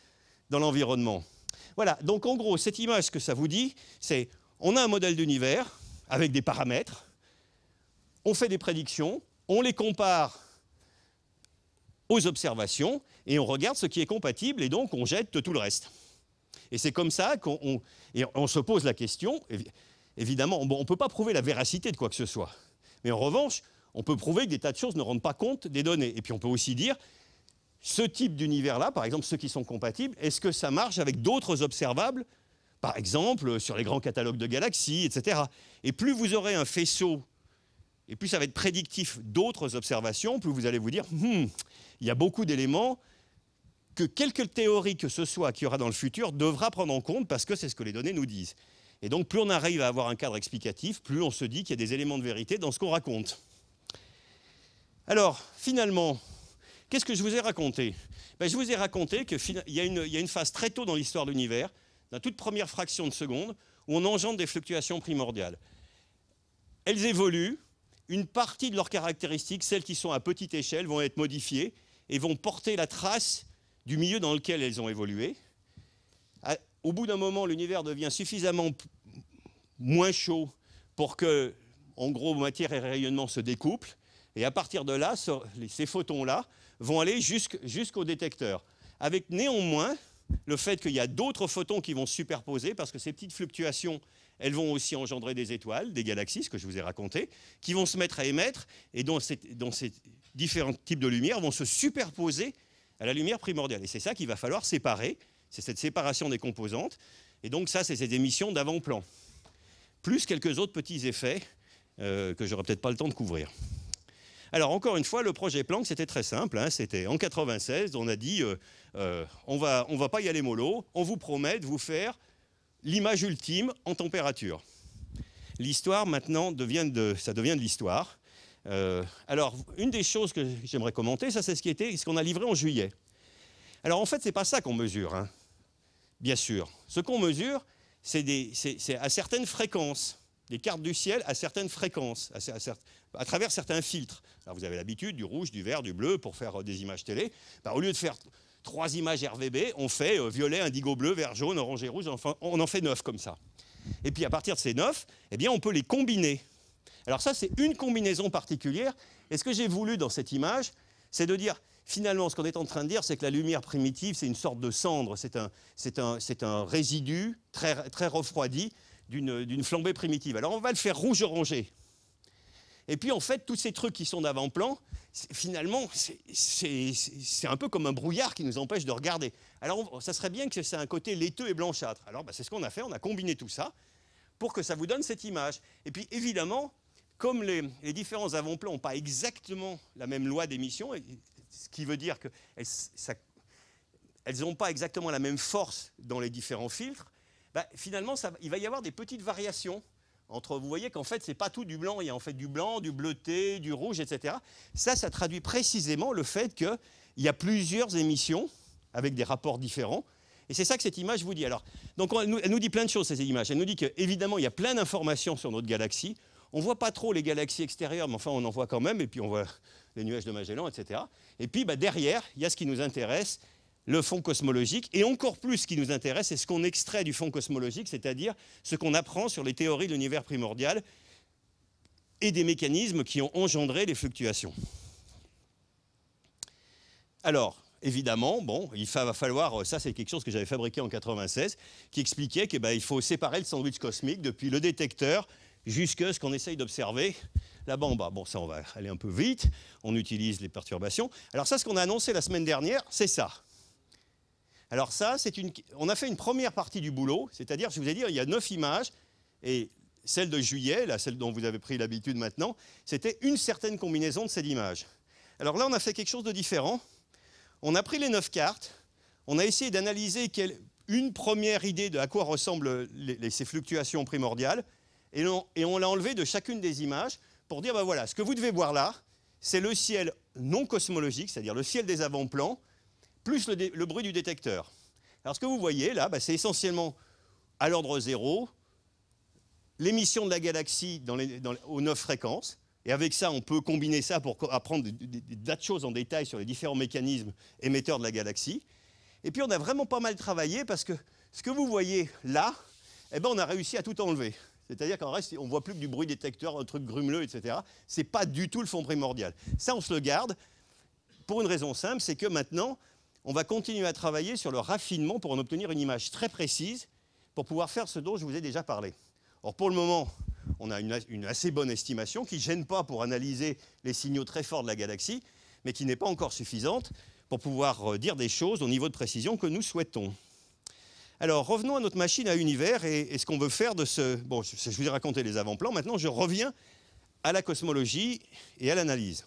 dans l'environnement. Voilà, donc en gros, cette image, ce que ça vous dit, c'est on a un modèle d'univers avec des paramètres, on fait des prédictions, on les compare aux observations et on regarde ce qui est compatible et donc on jette tout le reste. Et c'est comme ça qu'on on, on se pose la question. Évidemment, on ne peut pas prouver la véracité de quoi que ce soit. Mais en revanche, on peut prouver que des tas de choses ne rendent pas compte des données. Et puis on peut aussi dire, ce type d'univers-là, par exemple ceux qui sont compatibles, est-ce que ça marche avec d'autres observables, par exemple sur les grands catalogues de galaxies, etc. Et plus vous aurez un faisceau, et plus ça va être prédictif d'autres observations, plus vous allez vous dire, hmm, il y a beaucoup d'éléments que quelque théorie que ce soit qu'il y aura dans le futur devra prendre en compte parce que c'est ce que les données nous disent. Et donc plus on arrive à avoir un cadre explicatif, plus on se dit qu'il y a des éléments de vérité dans ce qu'on raconte. Alors finalement, qu'est-ce que je vous ai raconté ben, Je vous ai raconté qu'il y, y a une phase très tôt dans l'histoire de l'univers, dans toute première fraction de seconde, où on engendre des fluctuations primordiales. Elles évoluent, une partie de leurs caractéristiques, celles qui sont à petite échelle, vont être modifiées, et vont porter la trace du milieu dans lequel elles ont évolué. Au bout d'un moment, l'univers devient suffisamment moins chaud pour que, en gros, matière et rayonnement se découplent. Et à partir de là, ces photons-là vont aller jusqu'au détecteur. Avec néanmoins le fait qu'il y a d'autres photons qui vont se superposer, parce que ces petites fluctuations, elles vont aussi engendrer des étoiles, des galaxies, ce que je vous ai raconté, qui vont se mettre à émettre, et dont, ces, dont ces, différents types de lumière vont se superposer à la lumière primordiale. Et c'est ça qu'il va falloir séparer, c'est cette séparation des composantes. Et donc ça, c'est ces émissions d'avant-plan, plus quelques autres petits effets euh, que j'aurais peut-être pas le temps de couvrir. Alors encore une fois, le projet Planck, c'était très simple. Hein. c'était en 96, on a dit, euh, euh, on va, on va pas y aller mollo, on vous promet de vous faire l'image ultime en température. L'histoire maintenant devient ça devient de l'histoire. Euh, alors, une des choses que j'aimerais commenter, ça c'est ce qui était ce qu'on a livré en juillet. Alors en fait, c'est pas ça qu'on mesure, hein. bien sûr. Ce qu'on mesure, c'est à certaines fréquences, des cartes du ciel à certaines fréquences, à, travers certains filtres. Alors vous avez l'habitude du rouge, du vert, du bleu pour faire euh, des images télé. Bah, au lieu de faire trois images RVB, on fait euh, violet, indigo, bleu, vert, jaune, orange et rouge, enfin, on en fait neuf comme ça. Et puis à partir de ces neuf, eh bien, on peut les combiner alors ça, c'est une combinaison particulière. Et ce que j'ai voulu dans cette image, c'est de dire, finalement, ce qu'on est en train de dire, c'est que la lumière primitive, c'est une sorte de cendre, c'est un, un, un, résidu très, très refroidi d'une flambée primitive. Alors on va le faire rouge-orangé. Et puis en fait, tous ces trucs qui sont d'avant-plan, finalement, c'est un peu comme un brouillard qui nous empêche de regarder. Alors ça serait bien que c'est un côté laiteux et blanchâtre. Alors bah, c'est ce qu'on a fait, on a combiné tout ça, pour que ça vous donne cette image. Et puis évidemment, comme les, différents avant-plans n'ont pas exactement la même loi d'émission, ce qui veut dire qu'elles n'ont pas exactement la même force dans les différents filtres, bah, finalement, il va y avoir des petites variations entre, vous voyez qu'en fait, ce n'est pas tout du blanc, il y a en fait du blanc, du bleuté, du rouge, etc. Ça, ça traduit précisément le fait qu'il y a plusieurs émissions avec des rapports différents et c'est ça que cette image vous dit. Alors, donc elle, nous, dit plein de choses, ces images. Elle nous dit qu'évidemment, il y a plein d'informations sur notre galaxie. On ne voit pas trop les galaxies extérieures, mais enfin, on en voit quand même. Et puis, on voit les nuages de Magellan, etc. Et puis, bah, derrière, il y a ce qui nous intéresse, le fond cosmologique. Et encore plus, ce qui nous intéresse, c'est ce qu'on extrait du fond cosmologique, c'est-à-dire ce qu'on apprend sur les théories de l'univers primordial et des mécanismes qui ont engendré les fluctuations. Alors, évidemment, bon, il va falloir, euh, ça c'est quelque chose que j'avais fabriqué en 96, qui expliquait qu'il bah, ben, faut séparer le sandwich cosmique depuis le détecteur jusqu'à ce qu'on essaye d'observer la bas Bon, ça on va aller un peu vite, on utilise les perturbations. Alors ça, ce qu'on a annoncé la semaine dernière, c'est ça. Alors ça, c'est une... on a fait une première partie du boulot, c'est-à-dire, je vous ai dit, il y a neuf images, et celle de juillet, là, celle dont vous avez pris l'habitude maintenant, c'était une certaine combinaison de ces images. Alors là, on a fait quelque chose de différent on a pris les neuf cartes, on a essayé d'analyser une première idée de à quoi ressemblent ces fluctuations primordiales, et on, l'a enlevé de chacune des images pour dire, ben voilà, ce que vous devez voir là, c'est le ciel non cosmologique, c'est-à-dire le ciel des avant-plans, plus le, bruit du détecteur. Alors ce que vous voyez là, bah, c'est essentiellement à l'ordre zéro, l'émission de la galaxie aux neuf fréquences, et avec ça, on peut combiner ça pour apprendre des tas de choses en détail sur les différents mécanismes émetteurs de la galaxie. Et puis on a vraiment pas mal travaillé parce que ce que vous voyez là, eh ben on a réussi à tout enlever. C'est-à-dire qu'en reste, on ne voit plus que du bruit détecteur, un truc grumeleux, etc. Ce n'est pas du tout le fond primordial. Ça, on se le garde pour une raison simple, c'est que maintenant, on va continuer à travailler sur le raffinement pour en obtenir une image très précise, pour pouvoir faire ce dont je vous ai déjà parlé. Or, pour le moment, on a une, assez bonne estimation qui ne gêne pas pour analyser les signaux très forts de la galaxie, mais qui n'est pas encore suffisante pour pouvoir euh, dire des choses au niveau de précision que nous souhaitons. Alors, revenons à notre machine à univers et, ce qu'on veut faire de ce... Bon, je, je vous ai raconté les avant-plans, maintenant je reviens à la cosmologie et à l'analyse.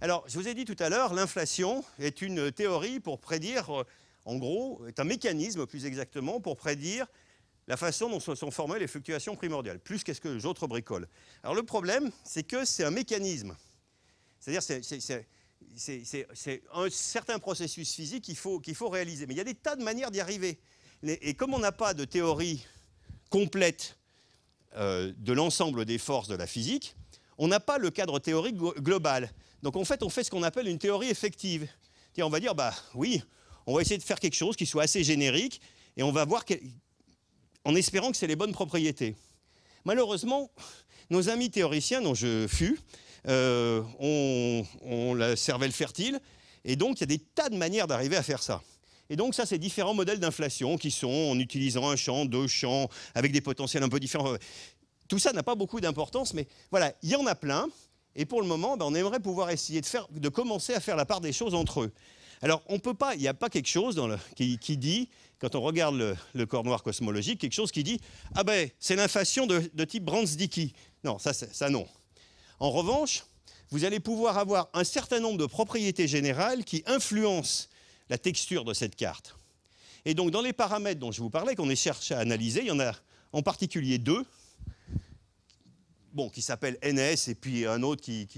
Alors, je vous ai dit tout à l'heure, l'inflation est une théorie pour prédire, euh, en gros, est un mécanisme plus exactement pour prédire la façon dont sont formées les fluctuations primordiales, plus qu'est-ce que j'autre bricole. Alors le problème, c'est que c'est un mécanisme. C'est-à-dire, c'est un certain processus physique qu'il faut, faut réaliser. Mais il y a des tas de manières d'y arriver. Et comme on n'a pas de théorie complète euh, de l'ensemble des forces de la physique, on n'a pas le cadre théorique global. Donc en fait, on fait ce qu'on appelle une théorie effective. on va dire, bah oui, on va essayer de faire quelque chose qui soit assez générique, et on va voir en espérant que c'est les bonnes propriétés. Malheureusement, nos amis théoriciens, dont je fus, euh, ont, la cervelle fertile, et donc il y a des tas de manières d'arriver à faire ça. Et donc ça, c'est différents modèles d'inflation qui sont en utilisant un champ, deux champs, avec des potentiels un peu différents. Tout ça n'a pas beaucoup d'importance, mais voilà, il y en a plein. Et pour le moment, ben, on aimerait pouvoir essayer de commencer à faire la part des choses entre eux. Alors, on peut pas, il n'y a pas quelque chose qui, dit, quand on regarde le, corps noir cosmologique, quelque chose qui dit Ah ben, c'est l'inflation de, type Brands-Dickey. Non, ça, ça non. En revanche, vous allez pouvoir avoir un certain nombre de propriétés générales qui influencent la texture de cette carte. Et donc, dans les paramètres dont je vous parlais, qu'on cherche à analyser, il y en a en particulier deux, bon, qui s'appellent NS et puis un autre qui.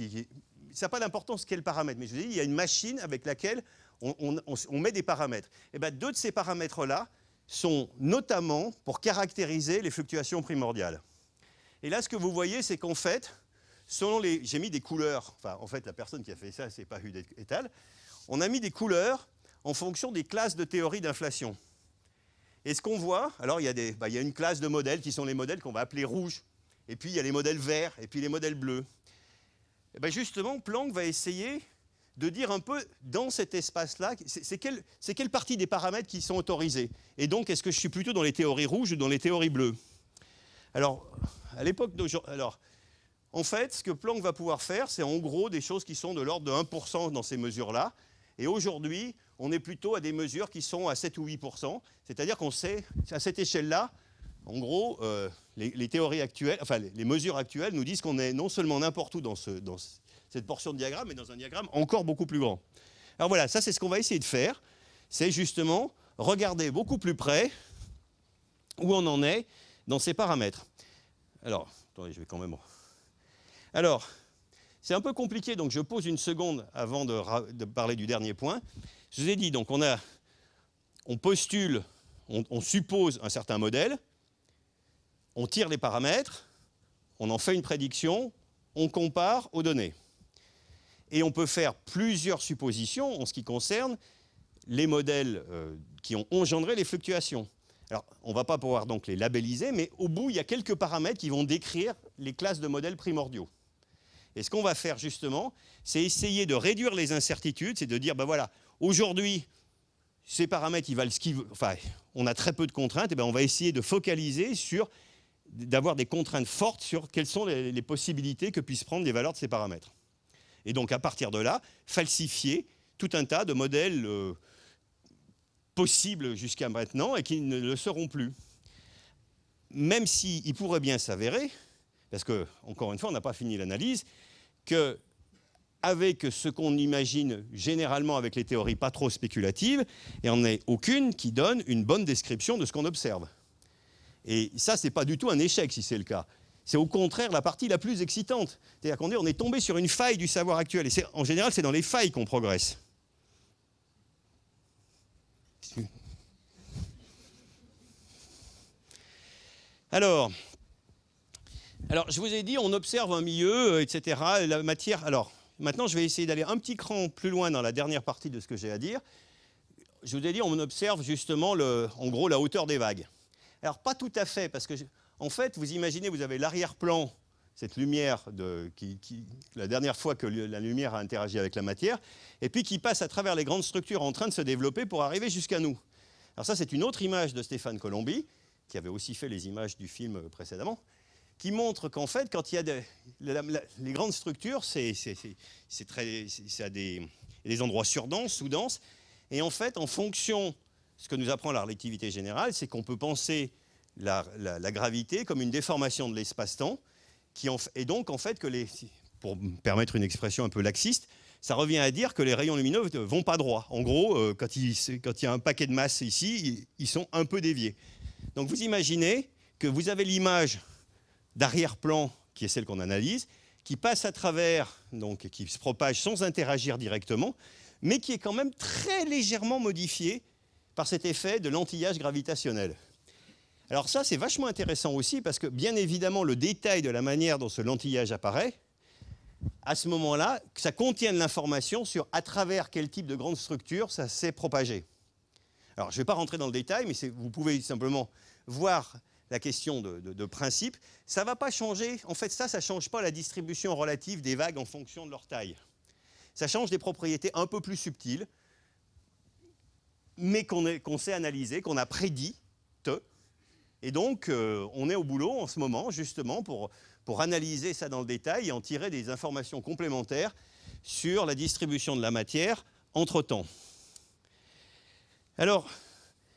ça n'a pas d'importance quel paramètre, mais je vous dis, il y a une machine avec laquelle on, met des paramètres. Et eh ben, deux de ces paramètres-là sont notamment pour caractériser les fluctuations primordiales. Et là, ce que vous voyez, c'est qu'en fait, selon les... J'ai mis des couleurs, enfin, en fait, la personne qui a fait ça, c'est pas Hud et Tal. On a mis des couleurs en fonction des classes de théorie d'inflation. Et ce qu'on voit, alors il y, a des, bah, il y a une classe de modèles qui sont les modèles qu'on va appeler rouges, et puis il y a les modèles verts, et puis les modèles bleus. Et eh ben, justement, Planck va essayer de dire un peu dans cet espace-là, c'est quelle, partie des paramètres qui sont autorisés Et donc, est-ce que je suis plutôt dans les théories rouges ou dans les théories bleues Alors, à l'époque d'aujourd'hui. Alors, en fait, ce que Planck va pouvoir faire, c'est en gros des choses qui sont de l'ordre de 1% dans ces mesures-là. Et aujourd'hui, on est plutôt à des mesures qui sont à 7 ou 8%. C'est-à-dire qu'on sait, à cette échelle-là, en gros, euh, les, théories actuelles, enfin mesures actuelles nous disent qu'on est non seulement n'importe où dans, ce, cette portion de diagramme, est dans un diagramme encore beaucoup plus grand. Alors voilà, ça c'est ce qu'on va essayer de faire. C'est justement regarder beaucoup plus près où on en est dans ces paramètres. Alors, attendez, je vais quand même... Alors, c'est un peu compliqué, donc je pose une seconde avant de, parler du dernier point. Je vous ai dit, donc on, a, on postule, on suppose un certain modèle, on tire les paramètres, on en fait une prédiction, on compare aux données. Et on peut faire plusieurs suppositions en ce qui concerne les modèles euh, qui ont engendré les fluctuations. Alors, on ne va pas pouvoir donc les labelliser, mais au bout, il y a quelques paramètres qui vont décrire les classes de modèles primordiaux. Et ce qu'on va faire justement, c'est essayer de réduire les incertitudes, c'est de dire, ben voilà, aujourd'hui, ces paramètres, ils valent Enfin, on a très peu de contraintes, et ben on va essayer de focaliser sur, d'avoir des contraintes fortes sur quelles sont les possibilités que puissent prendre les valeurs de ces paramètres. Et donc, à partir de là, falsifier tout un tas de modèles euh, possibles jusqu'à maintenant et qui ne le seront plus. Même s'il pourrait bien s'avérer, parce que, encore une fois, on n'a pas fini l'analyse, que avec ce qu'on imagine généralement avec les théories pas trop spéculatives, n'y en n'est aucune qui donne une bonne description de ce qu'on observe. Et ça, ce n'est pas du tout un échec si c'est le cas c'est au contraire la partie la plus excitante. C'est-à-dire qu'on est, on est tombé sur une faille du savoir actuel. Et en général, c'est dans les failles qu'on progresse. Alors, alors, je vous ai dit, on observe un milieu, euh, etc. La matière. Alors, maintenant, je vais essayer d'aller un petit cran plus loin dans la dernière partie de ce que j'ai à dire. Je vous ai dit, on observe justement, en gros, la hauteur des vagues. Alors, pas tout à fait, parce que en fait, vous imaginez, vous avez l'arrière-plan, cette lumière, de, qui, la dernière fois que la lumière a interagi avec la matière, et puis qui passe à travers les grandes structures en train de se développer pour arriver jusqu'à nous. Alors ça, c'est une autre image de Stéphane Colombi, qui avait aussi fait les images du film précédemment, qui montre qu'en fait, quand il y a les grandes structures, c'est à des, des endroits surdenses, sous-denses, et en fait, en fonction, ce que nous apprend la relativité générale, c'est qu'on peut penser la, gravité comme une déformation de l'espace-temps, qui en, et donc en fait que pour permettre une expression un peu laxiste, ça revient à dire que les rayons lumineux ne vont pas droit. En gros, euh, quand il, quand il, y a un paquet de masse ici, ils sont un peu déviés. Donc vous imaginez que vous avez l'image d'arrière-plan, qui est celle qu'on analyse, qui passe à travers, donc qui se propage sans interagir directement, mais qui est quand même très légèrement modifiée par cet effet de lentillage gravitationnel. Alors ça, c'est vachement intéressant aussi parce que, bien évidemment, le détail de la manière dont ce lentillage apparaît, à ce moment-là, ça ça de l'information sur à travers quel type de grande structure ça s'est propagé. Alors, je ne vais pas rentrer dans le détail, mais vous pouvez simplement voir la question de, principe. Ça ne va pas changer, en fait, ça, ça ne change pas la distribution relative des vagues en fonction de leur taille. Ça change des propriétés un peu plus subtiles, mais qu'on sait analyser, qu'on a prédit, et donc, euh, on est au boulot en ce moment, justement, pour, pour analyser ça dans le détail et en tirer des informations complémentaires sur la distribution de la matière entre-temps. Alors,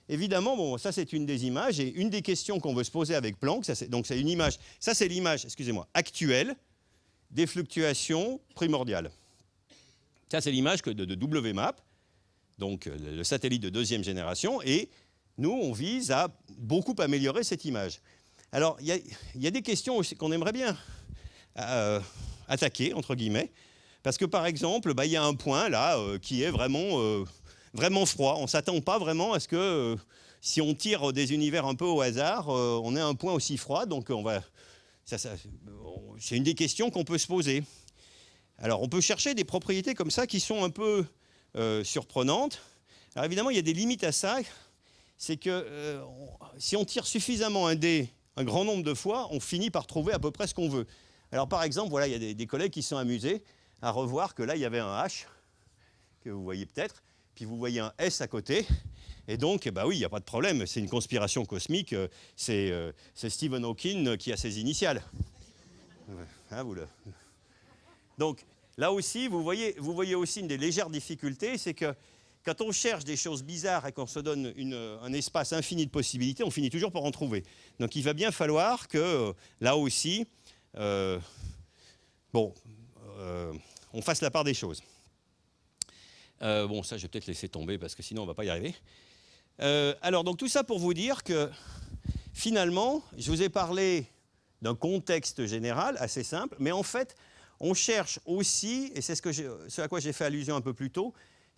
évidemment, bon, ça c'est une des images, et une des questions qu'on veut se poser avec Planck, ça, donc c'est une image, ça c'est l'image, excusez-moi, actuelle des fluctuations primordiales. Ça c'est l'image de, de WMAP, donc le satellite de deuxième génération, et nous, on vise à beaucoup améliorer cette image. Alors, il y, a des questions qu'on aimerait bien euh, attaquer, entre guillemets, parce que par exemple, bah, il y a un point là euh, qui est vraiment, euh, vraiment froid. On ne s'attend pas vraiment à ce que si on tire des univers un peu au hasard, on ait un point aussi froid. Donc, c'est une des questions qu'on peut se poser. Alors, on peut chercher des propriétés comme ça qui sont un peu surprenantes. Alors, évidemment, il y a des limites à ça c'est que euh, si on tire suffisamment un dé un grand nombre de fois, on finit par trouver à peu près ce qu'on veut. Alors par exemple, voilà, il y a des, collègues qui sont amusés à revoir que là, il y avait un H, que vous voyez peut-être, puis vous voyez un S à côté, et donc, bah oui, il n'y a pas de problème, c'est une conspiration cosmique, euh, euh, c'est Stephen Hawking qui a ses initiales. Hein, vous Donc, là aussi, vous voyez, vous voyez aussi une des légères difficultés, c'est que quand on cherche des choses bizarres et qu'on se donne un espace infini de possibilités, on finit toujours par en trouver. Donc il va bien falloir que, euh, là aussi, euh, bon, euh, on fasse la part des choses. bon, ça, je vais peut-être laisser tomber parce que sinon, on ne va pas y arriver. alors, donc tout ça pour vous dire que, finalement, je vous ai parlé d'un contexte général assez simple, mais en fait, on cherche aussi, et c'est ce à quoi j'ai fait allusion un peu plus tôt,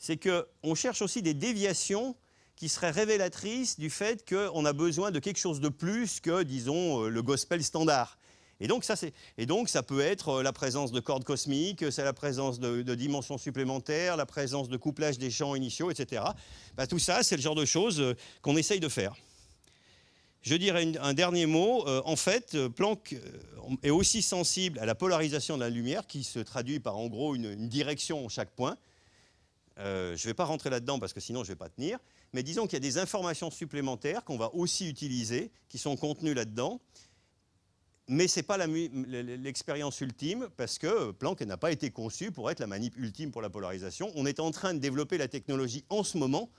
c'est qu'on cherche aussi des déviations qui seraient révélatrices du fait qu'on a besoin de quelque chose de plus que, disons, euh, le gospel standard. Et donc, ça, donc, ça peut être euh, la présence de cordes cosmiques, euh, c'est la présence de, dimensions supplémentaires, la présence de couplage des champs initiaux, etc. Bah, tout ça, c'est le genre de choses qu'on essaye de faire. Je dirais un dernier mot. en fait, Planck est aussi sensible à la polarisation de la lumière, qui se traduit par en gros une, une direction à chaque point. Euh, je ne vais pas rentrer là-dedans parce que sinon je ne vais pas tenir. Mais disons qu'il y a des informations supplémentaires qu'on va aussi utiliser, qui sont contenues là-dedans. Mais ce n'est pas l'expérience ultime parce que Planck n'a pas été conçu pour être la manip ultime pour la polarisation. On est en train de développer la technologie en ce moment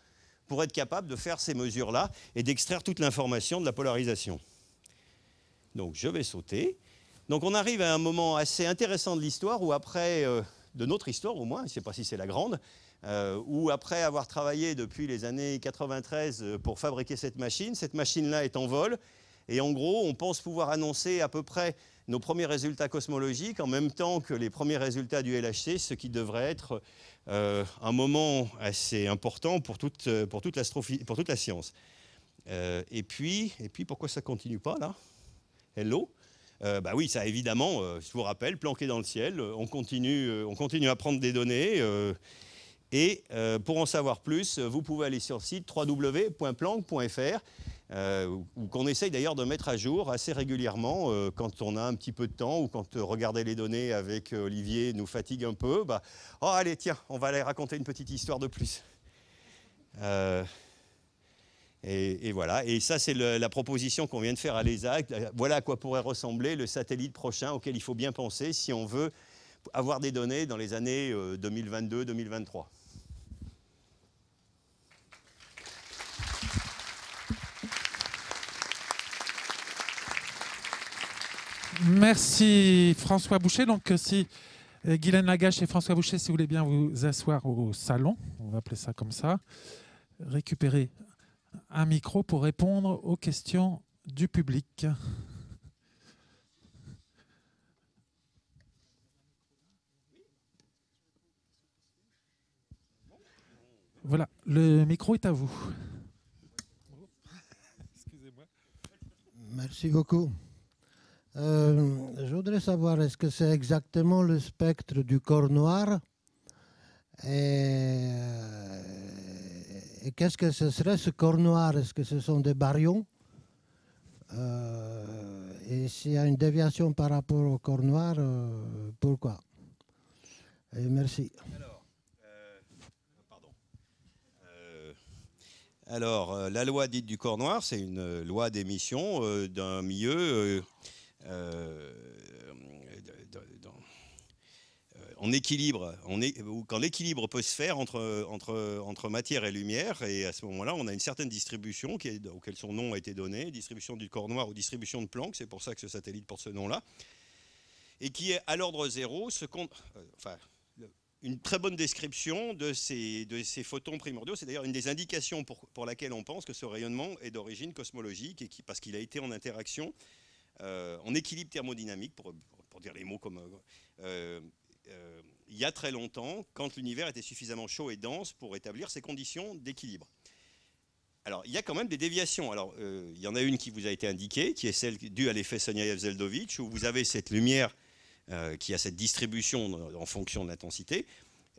pour être capable de faire ces mesures-là et d'extraire toute l'information de la polarisation. Donc je vais sauter. Donc on arrive à un moment assez intéressant de l'histoire où après, euh, de notre histoire au moins, je ne sais pas si c'est la grande, euh, où après avoir travaillé depuis les années 93 euh, pour fabriquer cette machine, cette machine-là est en vol. Et en gros, on pense pouvoir annoncer à peu près nos premiers résultats cosmologiques en même temps que les premiers résultats du LHC, ce qui devrait être euh, un moment assez important pour toute, euh, pour toute, pour toute la science. et, puis, et puis, pourquoi ça ne continue pas là Hello bah oui, ça évidemment, je vous rappelle, planqué dans le ciel, on continue, on continue à prendre des données. Et euh, pour en savoir plus, vous pouvez aller sur le site www.planck.fr. Euh, qu'on essaye d'ailleurs de mettre à jour assez régulièrement euh, quand on a un petit peu de temps ou quand regarder les données avec Olivier nous fatigue un peu. Bah, oh allez tiens, on va aller raconter une petite histoire de plus. Et, et, voilà. Et ça, c'est la proposition qu'on vient de faire à l'ESAC. Voilà à quoi pourrait ressembler le satellite prochain auquel il faut bien penser si on veut avoir des données dans les années 2022-2023. Merci François Boucher. Donc euh, si euh, Guylaine Lagache et François Boucher, si vous voulez bien vous asseoir au salon, on va appeler ça comme ça, récupérer un micro pour répondre aux questions du public. Voilà, le micro est à vous. Excusez-moi. Merci beaucoup. Euh, je voudrais savoir, est-ce que c'est exactement le spectre du corps noir euh, Et, qu'est-ce que ce serait ce corps noir Est-ce que ce sont des baryons euh, Et s'il y a une déviation par rapport au corps noir, pourquoi Merci. Alors. Alors, la loi dite du corps noir, c'est une loi d'émission d'un milieu euh, euh, euh, en équilibre, ou quand l'équilibre peut se faire entre, entre, entre matière et lumière. Et à ce moment-là, on a une certaine distribution qui auquel son nom a été donné, distribution du corps noir ou distribution de Planck, c'est pour ça que ce satellite porte ce nom-là, et qui est à l'ordre zéro, ce enfin, une très bonne description de ces, de ces photons primordiaux. C'est d'ailleurs une des indications pour, laquelle on pense que ce rayonnement est d'origine cosmologique, et qui, parce qu'il a été en interaction euh, en équilibre thermodynamique, pour, dire les mots comme... Euh, euh, il y a très longtemps, quand l'univers était suffisamment chaud et dense pour établir ces conditions d'équilibre. Alors, il y a quand même des déviations. Alors, il y en a une qui vous a été indiquée, qui est celle due à l'effet Sonia zeldovich où vous avez cette lumière qui a cette distribution en fonction de l'intensité.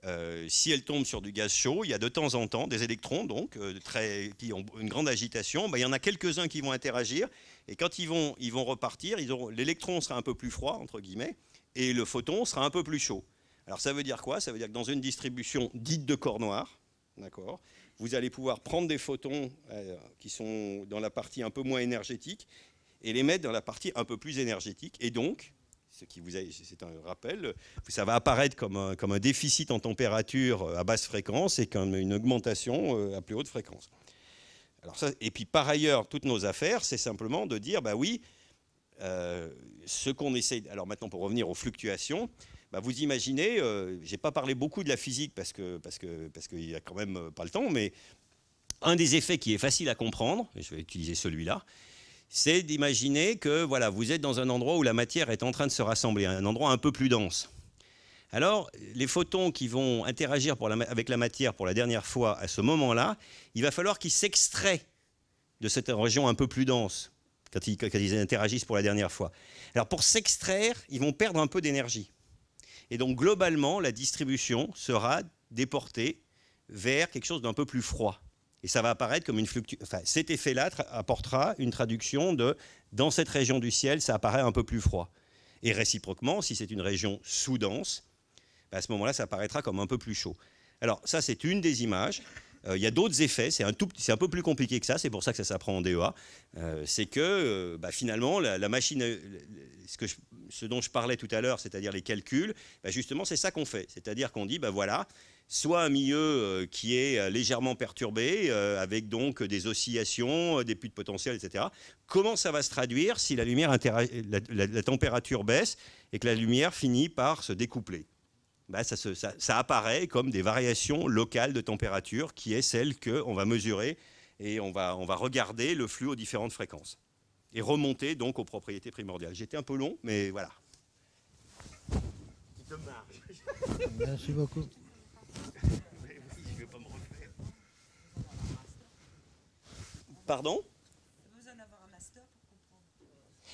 Euh, si elle tombe sur du gaz chaud, il y a de temps en temps des électrons donc euh, très, qui ont une grande agitation. Ben, il y en a quelques-uns qui vont interagir et quand ils vont, ils vont repartir, l'électron sera un peu plus froid entre guillemets et le photon sera un peu plus chaud. Alors ça veut dire quoi Ça veut dire que dans une distribution dite de corps noir, d'accord, vous allez pouvoir prendre des photons euh, qui sont dans la partie un peu moins énergétique et les mettre dans la partie un peu plus énergétique et donc qui vous c'est un rappel, ça va apparaître comme un, déficit en température euh, à basse fréquence et comme une augmentation euh, à plus haute fréquence. et puis par ailleurs, toutes nos affaires, c'est simplement de dire, bah oui, euh, ce qu'on essaie. Alors maintenant, pour revenir aux fluctuations, bah vous imaginez, je j'ai pas parlé beaucoup de la physique parce parce que parce qu'il n'y a quand même pas le temps, mais un des effets qui est facile à comprendre, et je vais utiliser celui-là, c'est d'imaginer que voilà, vous êtes dans un endroit où la matière est en train de se rassembler, un endroit un peu plus dense. Alors, les photons qui vont interagir avec la matière pour la dernière fois à ce moment-là, il va falloir qu'ils s'extraient de cette région un peu plus dense quand ils interagissent pour la dernière fois. Alors, pour s'extraire, ils vont perdre un peu d'énergie. Et donc, globalement, la distribution sera déportée vers quelque chose d'un peu plus froid. Et ça va apparaître comme une fluctuation. Enfin, cet effet-là apportera une traduction de dans cette région du ciel, ça apparaît un peu plus froid. Et réciproquement, si c'est une région sous-dense, ben, à ce moment-là, ça apparaîtra comme un peu plus chaud. Alors, ça, c'est une des images. Euh, il y a d'autres effets, c'est un, un peu plus compliqué que ça, c'est pour ça que ça s'apprend en DEA. Euh, c'est que euh, ben, finalement, la, machine, ce, que ce, dont je parlais tout à l'heure, c'est-à-dire les calculs, ben, justement, c'est ça qu'on fait. C'est-à-dire qu'on dit, bah, voilà, soit un milieu euh, qui est euh, légèrement perturbé, euh, avec donc des oscillations, des puits de potentiel, etc. Comment ça va se traduire si la, lumière la, température baisse et que la lumière finit par se découpler bah, ça, apparaît comme des variations locales de température qui est celle qu'on va mesurer et on va, on va regarder le flux aux différentes fréquences et remonter donc aux propriétés primordiales. J'étais un peu long, mais voilà. Merci beaucoup pas Pardon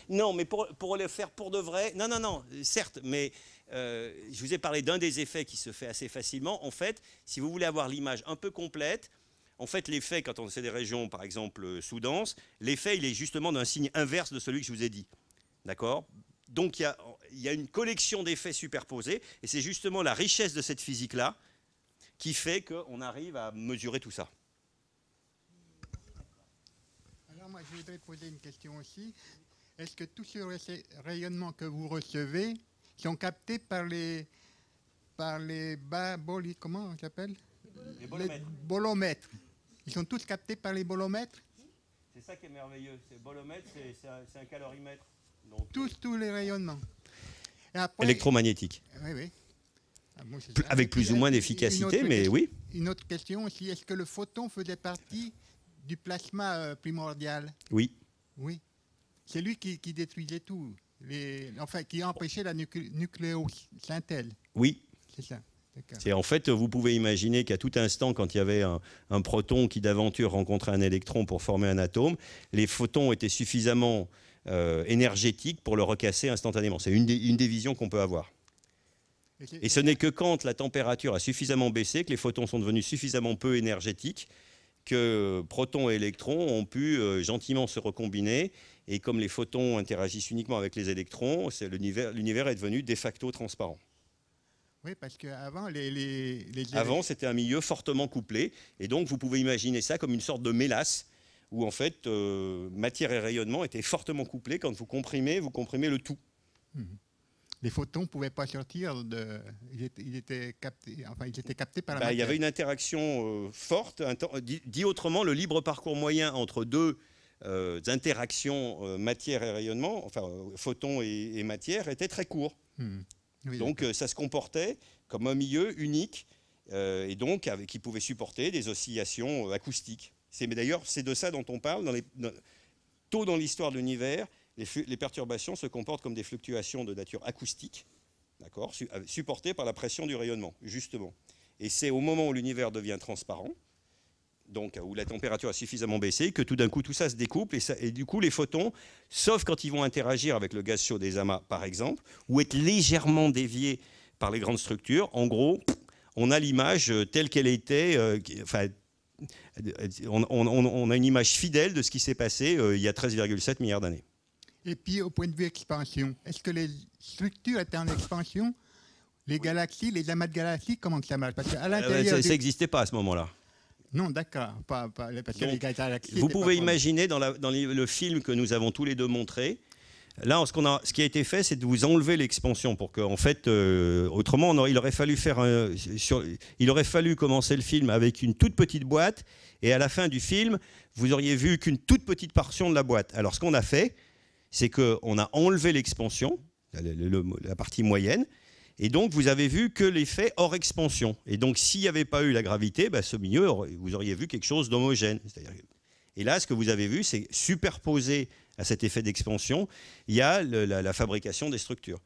non, mais pour, pour, le faire pour de vrai, non, non, non, certes, mais euh, je vous ai parlé d'un des effets qui se fait assez facilement. En fait, si vous voulez avoir l'image un peu complète, en fait, l'effet, quand on sait des régions, par exemple, euh, sous-denses, l'effet, il est justement d'un signe inverse de celui que je vous ai dit. D'accord Donc, il y a une collection d'effets superposés, et c'est justement la richesse de cette physique-là qui fait qu'on arrive à mesurer tout ça. Alors moi, je voudrais poser une question aussi. Est-ce que tous ces rayonnements que vous recevez sont captés par les, par les comment on s'appelle Les bolomètres. bolomètres. Ils sont tous captés par les bolomètres C'est ça qui est merveilleux. C'est bolomètres, c'est un, calorimètre. tous, tous les rayonnements. électromagnétiques. Oui, oui. Ah, avec plus ou moins euh, d'efficacité, mais oui. Une autre question aussi, est-ce que le photon faisait partie du plasma euh, primordial Oui. Oui. C'est lui qui, détruisait tout, enfin qui empêchait la nucléosynthèse. Oui. C'est ça. en fait, vous pouvez imaginer qu'à tout instant, quand il y avait un, proton qui d'aventure rencontrait un électron pour former un atome, les photons étaient suffisamment euh, énergétiques pour le recasser instantanément. C'est une, une des visions qu'on peut avoir. Et ce n'est que quand la température a suffisamment baissé, que les photons sont devenus suffisamment peu énergétiques, que protons et électrons ont pu euh, gentiment se recombiner. Et comme les photons interagissent uniquement avec les électrons, l'univers est devenu de facto transparent. Oui, parce qu'avant, les, Avant, c'était un milieu fortement couplé. Et donc, vous pouvez imaginer ça comme une sorte de mélasse, où en fait, euh, matière et rayonnement étaient fortement couplés. Quand vous comprimez, vous comprimez le tout. Mhm les photons ne pouvaient pas sortir. De, ils, étaient, captés, enfin, ils étaient captés par la matière. Bah, il y avait une interaction euh, forte. Dit autrement, le libre parcours moyen entre deux euh, interactions euh, matière et rayonnement, enfin photons et, matière, était très court. Hmm. donc ça se comportait comme un milieu unique et donc avec, qui pouvait supporter des oscillations acoustiques. C'est d'ailleurs c'est de ça dont on parle dans les, tôt dans l'histoire de l'univers les, perturbations se comportent comme des fluctuations de nature acoustique, d'accord, euh, supportées par la pression du rayonnement, justement. Et c'est au moment où l'univers devient transparent, donc où la température a suffisamment baissé, que tout d'un coup tout ça se découpe et, du coup les photons, sauf quand ils vont interagir avec le gaz chaud des amas par exemple, ou être légèrement déviés par les grandes structures, en gros, on a l'image euh, telle qu'elle était, euh, on, a une image fidèle de ce qui s'est passé il y a 13,7 milliards d'années. Et puis, au point de vue expansion, est-ce que les structures étaient en expansion Les galaxies, les amas de galaxies, comment ça marche Parce qu'à ah, l'intérieur. ça n'existait pas à ce moment-là. Non, d'accord. Pas, galaxies. Vous pouvez imaginer dans, dans, le film que nous avons tous les deux montré. Là, ce, qu'on a, ce qui a été fait, c'est de vous enlever l'expansion pour qu'en en fait, euh, autrement, il aurait fallu faire, sur, il aurait fallu commencer le film avec une toute petite boîte, et à la fin du film, vous auriez vu qu'une toute petite portion de la boîte. Alors, ce qu'on a fait, c'est qu'on a enlevé l'expansion, la partie moyenne, et donc, vous avez vu que l'effet hors expansion. Et donc, s'il n'y avait pas eu la gravité, bah, ce milieu, vous auriez vu quelque chose d'homogène. Et là, ce que vous avez vu, c'est superposé à cet effet d'expansion, il y a la fabrication des structures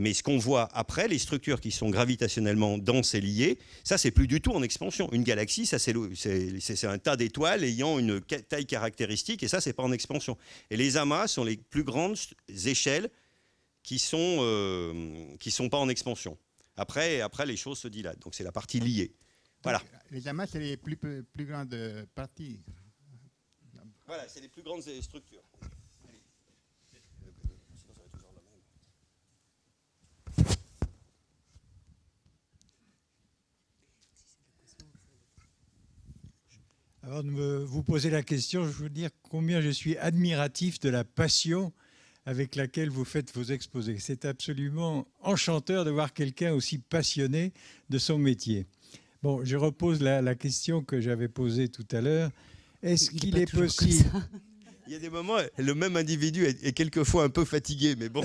mais ce qu'on voit après, les structures qui sont gravitationnellement denses et liées, ça, c'est plus du tout en expansion. Une galaxie, ça, c'est, un tas d'étoiles ayant une taille caractéristique, et ça, c'est pas en expansion. Et les amas sont les plus grandes échelles qui sont, euh, qui sont pas en expansion. Après, après, les choses se dilatent. Donc, c'est la partie liée. Voilà. les amas, c'est les plus, plus grandes euh, parties. Voilà, c'est les plus grandes euh, structures. Avant de vous poser la question, je veux dire combien je suis admiratif de la passion avec laquelle vous faites vos exposés. C'est absolument enchanteur de voir quelqu'un aussi passionné de son métier. Bon, je repose la, question que j'avais posée tout à l'heure. Est-ce qu'il est, possible... Il y a des moments, le même individu est, quelquefois un peu fatigué, mais bon.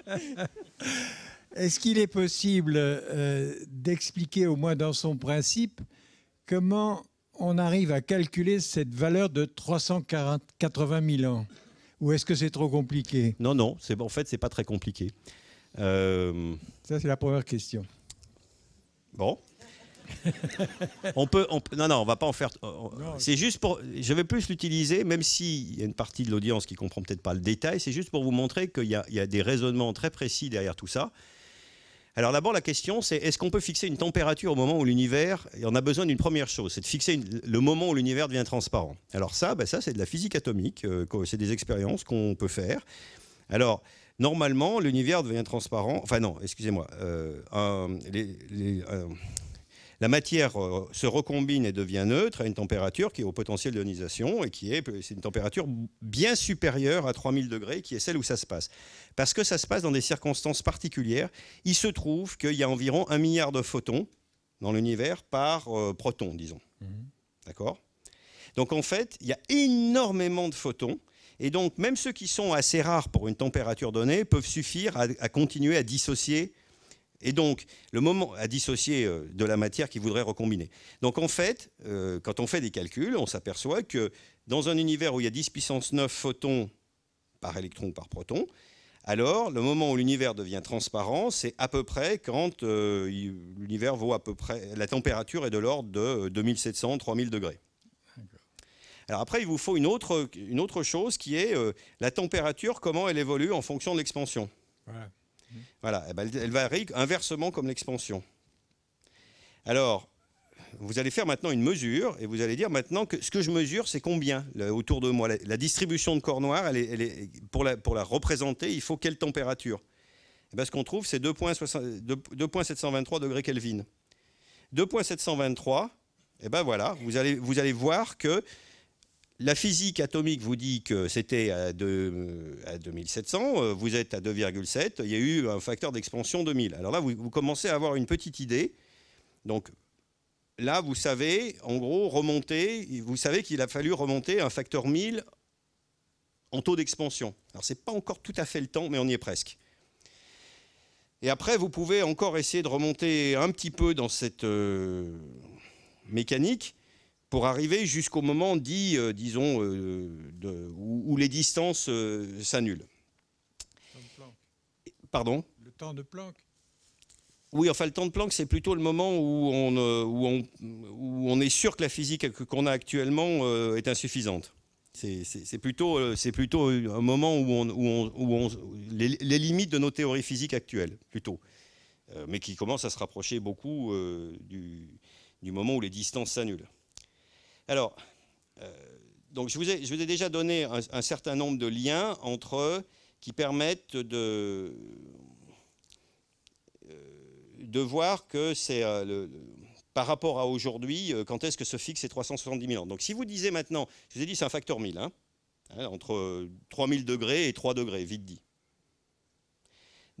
Est-ce qu'il est possible euh, d'expliquer au moins dans son principe comment on arrive à calculer cette valeur de 380 000 ans Ou est-ce que c'est trop compliqué Non, non, en fait, c'est pas très compliqué. Euh, ça, c'est la première question. Bon. on peut, non, non, on va pas en faire. Euh, euh, c'est juste pour. Je vais plus l'utiliser, même s'il y a une partie de l'audience qui ne comprend peut-être pas le détail. C'est juste pour vous montrer qu'il y, y, a des raisonnements très précis derrière tout ça. Alors d'abord, la question, c'est est-ce qu'on peut fixer une température au moment où l'univers, on a besoin d'une première chose, c'est de fixer le moment où l'univers devient transparent. Alors ça, ben ça c'est de la physique atomique, euh, c'est des expériences qu'on peut faire. Alors, normalement, l'univers devient transparent, enfin non, excusez-moi, euh, les, euh, la matière euh, se recombine et devient neutre à une température qui est au potentiel d'ionisation et qui est, une température bien supérieure à 3000 degrés, qui est celle où ça se passe. Parce que ça se passe dans des circonstances particulières. Il se trouve qu'il y a environ un milliard de photons dans l'univers par euh, proton, disons. Mhm. D'accord Donc en fait, il y a énormément de photons. Et donc, même ceux qui sont assez rares pour une température donnée peuvent suffire à continuer à dissocier et donc, le moment à dissocier euh, de la matière qui voudrait recombiner. Donc, en fait, euh, quand on fait des calculs, on s'aperçoit que dans un univers où il y a 10 puissance 9 photons par électron ou par proton, alors le moment où l'univers devient transparent, c'est à peu près quand euh, l'univers vaut à peu près, la température est de l'ordre de 2700-3000 degrés. Alors après, il vous faut une autre, une autre chose qui est la température, comment elle évolue en fonction de l'expansion. Voilà, eh ben, elle, varie inversement comme l'expansion. Alors, vous allez faire maintenant une mesure et vous allez dire maintenant que ce que je mesure, c'est combien autour de moi. La, distribution de corps noir, est, pour, la, pour, la, représenter, il faut quelle température eh ben, Ce qu'on trouve, c'est 2,723 degrés Kelvin. 2,723, et eh ben voilà, vous allez, vous allez voir que la physique atomique vous dit que c'était à, 2700, euh, vous êtes à 2,7, il y a eu un facteur d'expansion de 1000. Alors là, vous, commencez à avoir une petite idée. Donc là, vous savez, en gros, remonter, vous savez qu'il a fallu remonter un facteur 1000 en taux d'expansion. Alors ce n'est pas encore tout à fait le temps, mais on y est presque. Et après, vous pouvez encore essayer de remonter un petit peu dans cette euh, mécanique pour arriver jusqu'au moment dit, euh, disons, euh, de, où, les distances euh, s'annulent. Pardon Le temps de Planck. Oui, enfin, le temps de Planck, c'est plutôt le moment où on, est sûr que la physique qu'on a actuellement est insuffisante. C'est plutôt, un moment où, on, les, limites de nos théories physiques actuelles, plutôt, mais qui commencent à se rapprocher beaucoup du moment où les distances s'annulent. Alors, euh, donc je vous, ai, je vous ai déjà donné un, certain nombre de liens entre qui permettent de, euh, de voir que c'est euh, le, par rapport à aujourd'hui, quand est-ce que se fixe ces 370 000 ans. Donc si vous disiez maintenant, je vous ai dit c'est un facteur 1000, hein, hein, entre 3000 degrés et 3 degrés, vite dit.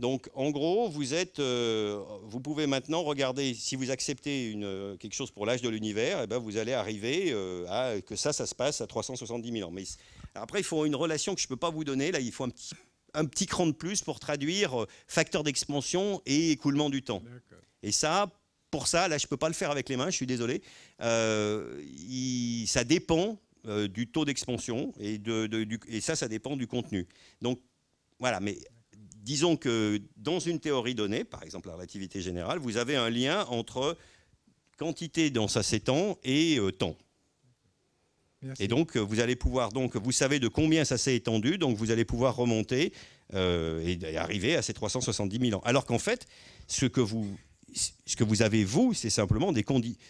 Donc en gros, vous, êtes, euh, vous pouvez maintenant regarder, si vous acceptez une, euh, quelque chose pour l'âge de l'univers, eh ben vous allez arriver euh, à que ça, ça se passe à 370 000 ans. Mais après, il faut une relation que je ne peux pas vous donner, là il faut un petit, un petit cran de plus pour traduire facteur d'expansion et écoulement du temps. Et ça, pour ça, là je ne peux pas le faire avec les mains, je suis désolé, ça dépend du taux d'expansion et, de, et ça, ça dépend du contenu. Donc voilà, mais disons que dans une théorie donnée, par exemple la relativité générale, vous avez un lien entre quantité dans ça s'étend et euh, temps. Et donc, vous allez pouvoir, donc, vous savez de combien ça s'est étendu, donc vous allez pouvoir remonter euh, et, arriver à ces 370 000 ans. Alors qu'en fait, ce que vous, ce que vous avez, vous, c'est simplement des conditions.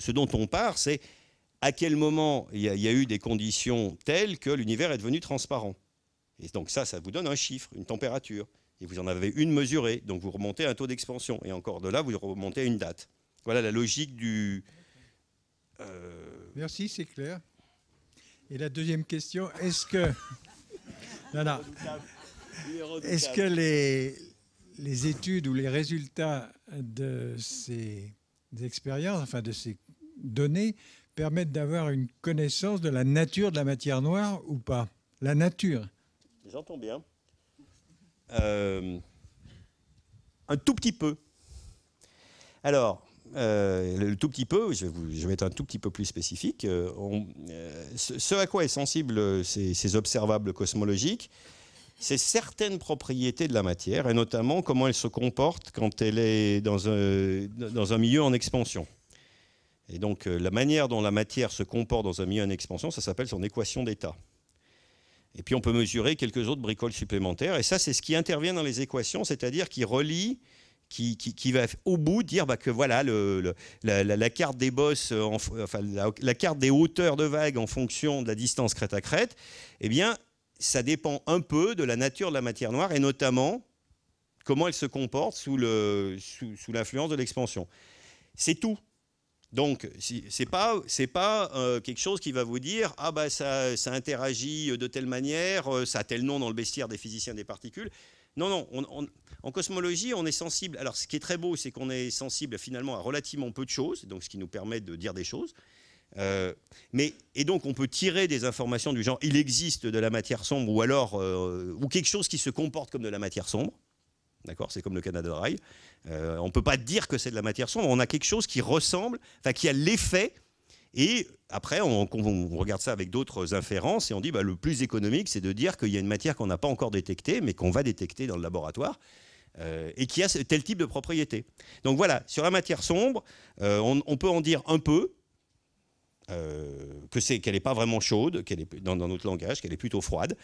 Ce, dont on part, c'est à quel moment il y a eu des conditions telles que l'univers est devenu transparent. Et donc ça, ça vous donne un chiffre, une température. Et vous en avez une mesurée, donc vous remontez un taux d'expansion. Et encore de là, vous remontez à une date. Voilà la logique du... Euh, Merci, c'est clair. Et la deuxième question, est-ce que... non, non. Est-ce que les, les études ou les résultats de ces expériences, enfin de ces données, permettent d'avoir une connaissance de la nature de la matière noire ou pas La nature j'entends bien. Euh, un tout petit peu. Alors, euh, le, tout petit peu, je, je, vais être un tout petit peu plus spécifique, euh, ce, à quoi est sensible ces, ces observables cosmologiques, c'est certaines propriétés de la matière, et notamment comment elle se comporte quand elle est dans un, dans un milieu en expansion. Et donc la manière dont la matière se comporte dans un milieu en expansion, ça s'appelle son équation d'état. Et puis on peut mesurer quelques autres bricoles supplémentaires. Et ça, c'est ce qui intervient dans les équations, c'est-à-dire qui relie qui, va au bout dire bah, que voilà la, carte des bosses, euh, la, carte des hauteurs de vagues en fonction de la distance crête à crête, eh bien, ça dépend un peu de la nature de la matière noire et notamment comment elle se comporte sous l'influence de l'expansion. C'est tout. Donc, ce n'est pas, euh, quelque chose qui va vous dire « Ah, bah, ça, ça, interagit euh, de telle manière, euh, ça a tel nom dans le bestiaire des physiciens des particules ». Non, non, en cosmologie, on est sensible. Alors, ce qui est très beau, c'est qu'on est sensible finalement à relativement peu de choses, donc ce qui nous permet de dire des choses. mais, et donc, on peut tirer des informations du genre « il existe de la matière sombre » ou alors ou quelque chose qui se comporte comme de la matière sombre. D'accord C'est comme le de rail. Euh, on ne peut pas dire que c'est de la matière sombre, on a quelque chose qui ressemble, enfin qui a l'effet. Et après, on, regarde ça avec d'autres inférences et on dit bah, le plus économique, c'est de dire qu'il y a une matière qu'on n'a pas encore détectée, mais qu'on va détecter dans le laboratoire. Euh, et qui a tel type de propriété. Donc voilà, sur la matière sombre, euh, on, peut en dire un peu, que c'est qu'elle n'est pas vraiment chaude, qu'elle est dans, dans, notre langage, qu'elle est plutôt froide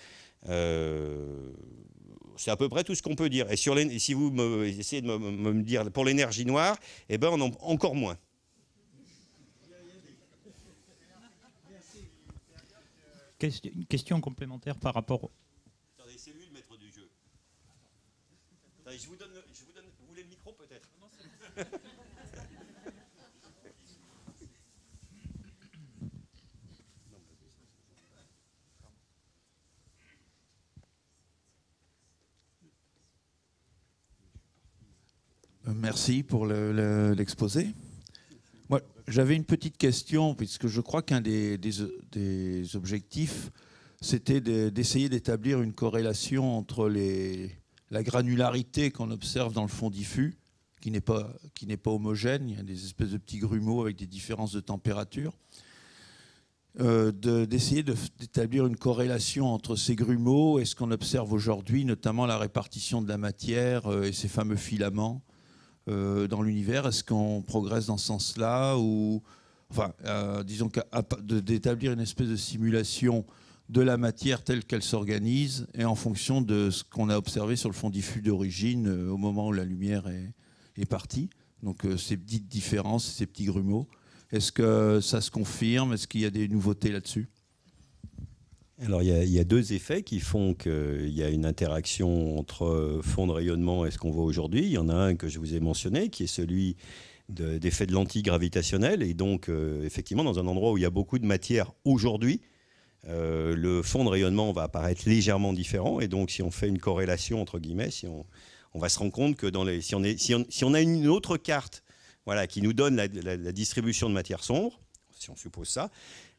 c'est à peu près tout ce qu'on peut dire. Et sur les, si vous me, essayez de me, dire pour l'énergie noire, eh ben on en, encore moins. Une question complémentaire par rapport. Au... c'est maître du jeu. vous je vous donne, vous voulez le micro peut-être. Merci pour l'exposé. j'avais une petite question, puisque je crois qu'un des, objectifs, c'était d'essayer d'établir une corrélation entre les, la granularité qu'on observe dans le fond diffus, qui n'est pas, pas homogène, il y a des espèces de petits grumeaux avec des différences de température, euh, d'essayer d'établir une corrélation entre ces grumeaux et ce qu'on observe aujourd'hui, notamment la répartition de la matière euh, et ces fameux filaments euh, dans l'univers Est-ce qu'on progresse dans ce sens-là ou, enfin, euh, disons d'établir une espèce de simulation de la matière telle qu'elle s'organise et en fonction de ce qu'on a observé sur le fond diffus d'origine euh, au moment où la lumière est, est partie. Donc ces petites différences, ces petits grumeaux. Est-ce que ça se confirme Est-ce qu'il y a des nouveautés là-dessus alors, il y, a, deux effets qui font qu'il euh, y a une interaction entre euh, fond de rayonnement et ce qu'on voit aujourd'hui. Il y en a un que je vous ai mentionné, qui est celui d'effet de, de lentille Et donc, euh, effectivement, dans un endroit où il y a beaucoup de matière aujourd'hui, le fond de rayonnement va apparaître légèrement différent. Et donc, si on fait une corrélation, entre guillemets, si on, va se rendre compte que dans les, si, on si, on, a une autre carte voilà, qui nous donne la, la distribution de matière sombre, si on suppose ça,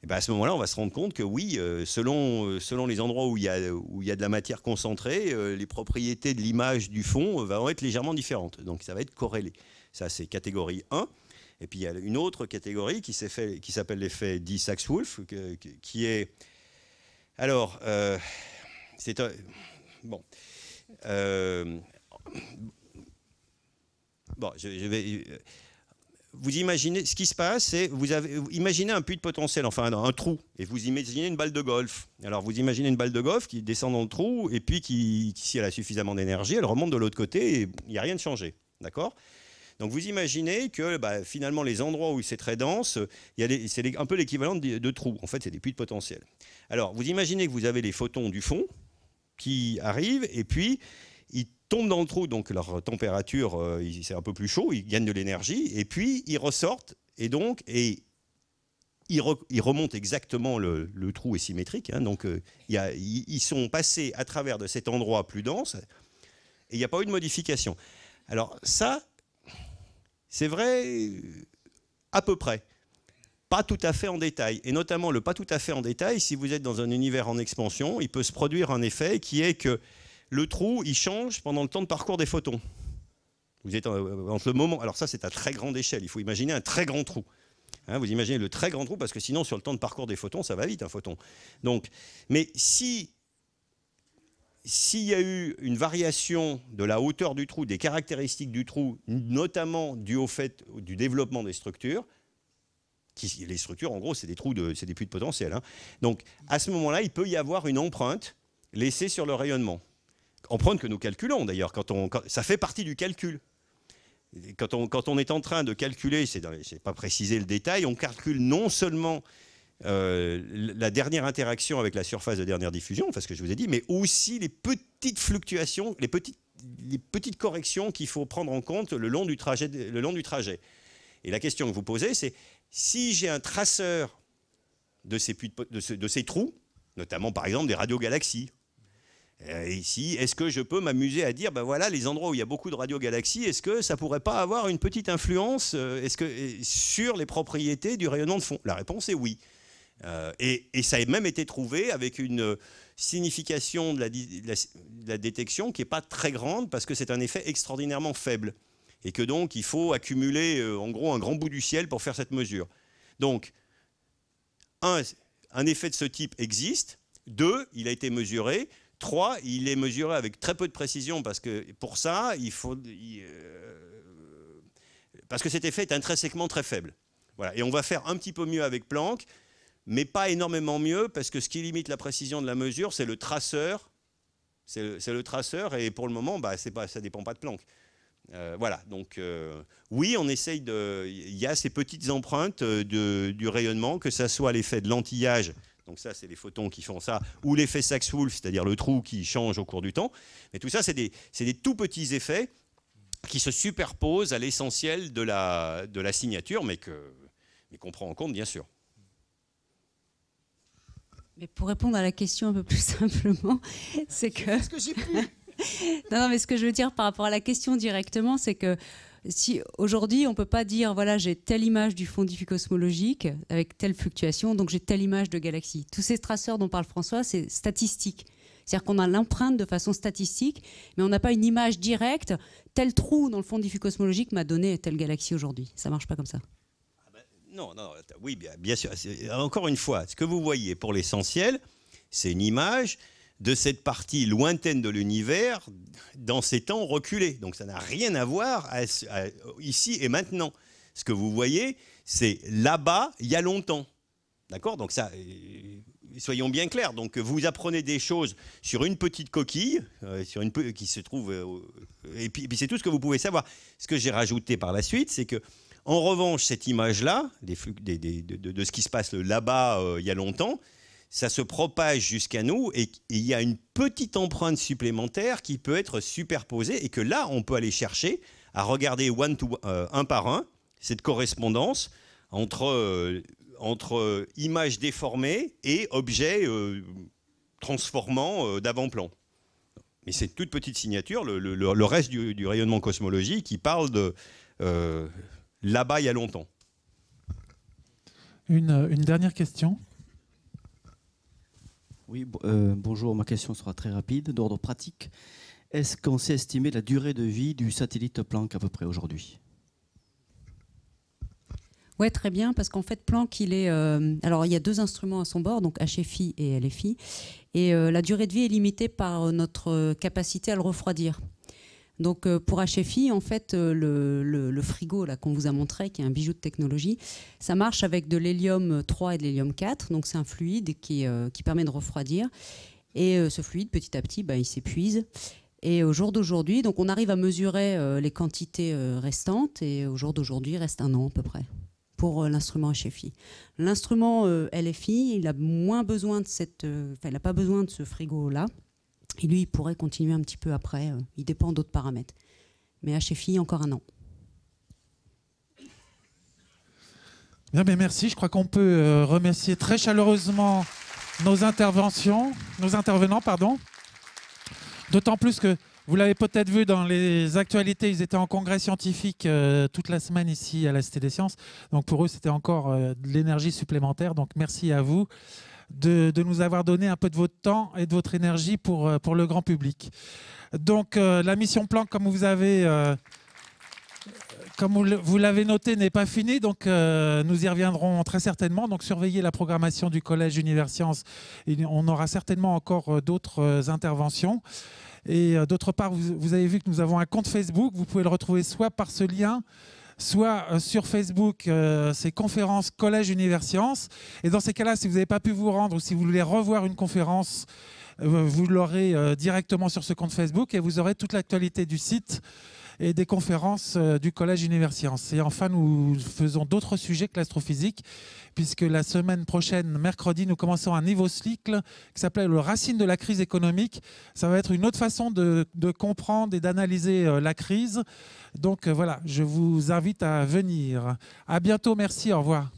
ben, à ce moment-là, on va se rendre compte que oui, euh, selon, euh, selon les endroits où il, y a, où il y de la matière concentrée, euh, les propriétés de l'image du fond vont être légèrement différentes. Donc ça va être corrélé. Ça, c'est catégorie 1. Et puis il y a une autre catégorie qui s'appelle l'effet d Sachs-Wolf, qui est... Alors, c'est... Bon. bon, je vais vous imaginez, ce qui se passe, c'est, vous avez, imaginez un puits de potentiel, enfin un, trou, et vous imaginez une balle de golf. Alors vous imaginez une balle de golf qui descend dans le trou, et puis qui, si elle a suffisamment d'énergie, elle remonte de l'autre côté, et il n'y a rien de changé. D'accord donc vous imaginez que bah, finalement les endroits où c'est très dense, c'est un peu l'équivalent de, de, trous. En fait, c'est des puits de potentiel. Alors vous imaginez que vous avez les photons du fond qui arrivent et puis ils tombent dans le trou, donc leur température, euh, c'est un peu plus chaud, ils gagnent de l'énergie, et puis ils ressortent, et donc, et ils, remontent exactement, le, trou est symétrique, hein. donc euh, ils sont passés à travers de cet endroit plus dense, et il n'y a pas eu de modification. Alors ça, c'est vrai à peu près pas tout à fait en détail. Et notamment le pas tout à fait en détail, si vous êtes dans un univers en expansion, il peut se produire un effet qui est que le trou, il change pendant le temps de parcours des photons. Vous êtes dans euh, le moment. Alors, ça, c'est à très grande échelle. Il faut imaginer un très grand trou. Hein, vous imaginez le très grand trou, parce que sinon, sur le temps de parcours des photons, ça va vite, un photon. Donc, mais si s'il y a eu une variation de la hauteur du trou, des caractéristiques du trou, notamment dû au fait du développement des structures, qui, les structures, en gros, c'est des trous, de, c'est des puits de potentiel. Hein. Donc, à ce moment-là, il peut y avoir une empreinte laissée sur le rayonnement prendre que nous calculons d'ailleurs. Quand ça fait partie du calcul. Quand on, quand on est en train de calculer, c'est n'ai pas précisé le détail, on calcule non seulement euh, la dernière interaction avec la surface de dernière diffusion, parce que je vous ai dit, mais aussi les petites fluctuations, les petites, les petites corrections qu'il faut prendre en compte le long du trajet. Le long du trajet. Et la question que vous posez, c'est si j'ai un traceur de ces, de ces trous, notamment par exemple des radiogalaxies, euh, ici, est-ce que je peux m'amuser à dire, ben voilà, les endroits où il y a beaucoup de radiogalaxies, est-ce que ça pourrait pas avoir une petite influence euh, est-ce que, sur les propriétés du rayonnement de fond La réponse est oui. Euh, et, ça a même été trouvé avec une signification de la, détection qui n'est pas très grande parce que c'est un effet extraordinairement faible. Et que donc, il faut accumuler en gros un grand bout du ciel pour faire cette mesure. Donc, un, un effet de ce type existe. Deux, il a été mesuré. Trois, il est mesuré avec très peu de précision parce que pour ça, il faut. Euh, parce que cet effet est intrinsèquement très faible. Voilà. Et on va faire un petit peu mieux avec Planck, mais pas énormément mieux parce que ce qui limite la précision de la mesure, c'est le traceur. C'est le, traceur et pour le moment, bah, ça ne dépend pas de Planck. Euh, voilà, donc euh, oui, on essaye de. Il y a ces petites empreintes du rayonnement, que ce soit l'effet de lentillage donc ça, c'est les photons qui font ça, ou l'effet Sachs-Wolfe, c'est-à-dire le trou qui change au cours du temps. Mais tout ça, c'est des, des, tout petits effets qui se superposent à l'essentiel de la, de la signature, mais qu'on mais qu'on prend en compte, bien sûr. Mais pour répondre à la question un peu plus simplement, c'est que... ce que j'ai non, non, mais ce que je veux dire par rapport à la question directement, c'est que si aujourd'hui on peut pas dire voilà j'ai telle image du fond diffus cosmologique avec telle fluctuation, donc j'ai telle image de galaxie. Tous ces traceurs dont parle François, c'est statistique. C'est-à-dire qu'on a l'empreinte de façon statistique, mais on n'a pas une image directe. Tel trou dans le fond diffus cosmologique m'a donné telle galaxie aujourd'hui. Ça marche pas comme ça. Ah ben, non, non, oui, bien, bien sûr. Encore une fois, ce que vous voyez pour l'essentiel, c'est une image de cette partie lointaine de l'univers dans ces temps reculés. Donc ça n'a rien à voir ici et maintenant. Ce que vous voyez, c'est là-bas, il y a longtemps. D'accord Donc ça, euh, soyons bien clairs. Donc vous apprenez des choses sur une petite coquille, euh, sur une qui se trouve, euh, et puis, c'est tout ce que vous pouvez savoir. Ce que j'ai rajouté par la suite, c'est que en revanche, cette image-là, de, ce qui se passe là-bas il y a longtemps, ça se propage jusqu'à nous et il y a une petite empreinte supplémentaire qui peut être superposée et que là, on peut aller chercher à regarder one to, euh, un par un cette correspondance entre, euh, entre euh, images déformées et objets transformants d'avant-plan. Mais c'est une toute petite signature, le, reste du, du, rayonnement cosmologique qui parle de là-bas il y a longtemps. Une, une dernière question. Oui, euh, bonjour. Ma question sera très rapide, d'ordre pratique. Est-ce qu'on sait estimer la durée de vie du satellite Planck à peu près aujourd'hui oui, très bien, parce qu'en fait, Planck, il est. Euh, alors, il y a deux instruments à son bord, donc HFI et LFI. Et euh, la durée de vie est limitée par notre capacité à le refroidir. Donc euh, pour HFI, en fait, euh, le, frigo qu'on vous a montré, qui est un bijou de technologie, ça marche avec de l'hélium 3 et de l'hélium 4. Donc c'est un fluide qui, euh, permet de refroidir. Et ce fluide, petit à petit, bah, il s'épuise. Et au jour d'aujourd'hui, donc on arrive à mesurer les quantités restantes. Et au jour d'aujourd'hui, il reste un an à peu près pour l'instrument HFI. L'instrument LFI, il a moins besoin il n'a pas besoin de ce frigo là. Et lui, il pourrait continuer un petit peu après. Euh, il dépend d'autres paramètres. Mais HFI, encore un an. mais merci. Je crois qu'on peut euh, remercier très chaleureusement nos interventions, nos intervenants, pardon. D'autant plus que vous l'avez peut-être vu dans les actualités, ils étaient en congrès scientifique euh, toute la semaine ici à la Cité des Sciences. Donc pour eux, c'était encore de l'énergie supplémentaire. Donc merci à vous de, nous avoir donné un peu de votre temps et de votre énergie pour, euh, pour le grand public. Donc euh, la mission plan, comme vous avez... Euh, comme vous l'avez noté, n'est pas finie, donc nous y reviendrons très certainement. Donc surveillez la programmation du Collège Univers Sciences. On aura certainement encore d'autres interventions. Et d'autre part, vous, avez vu que nous avons un compte Facebook. Vous pouvez le retrouver soit par ce lien, soit euh, sur Facebook, euh, c'est ces conférences Collège Univers Sciences. Et dans ces cas-là, si vous n'avez pas pu vous rendre ou si vous voulez revoir une conférence, euh, vous l'aurez directement sur ce compte Facebook et vous aurez toute l'actualité du site et des conférences euh, du Collège Univers-Sciences. Et enfin, nous faisons d'autres sujets que l'astrophysique, puisque la semaine prochaine, mercredi, nous commençons un nouveau cycle qui s'appelle le racine de la crise économique. Ça va être une autre façon de, de comprendre et d'analyser euh, la crise. Donc euh, voilà, je vous invite à venir. À bientôt, merci, au revoir.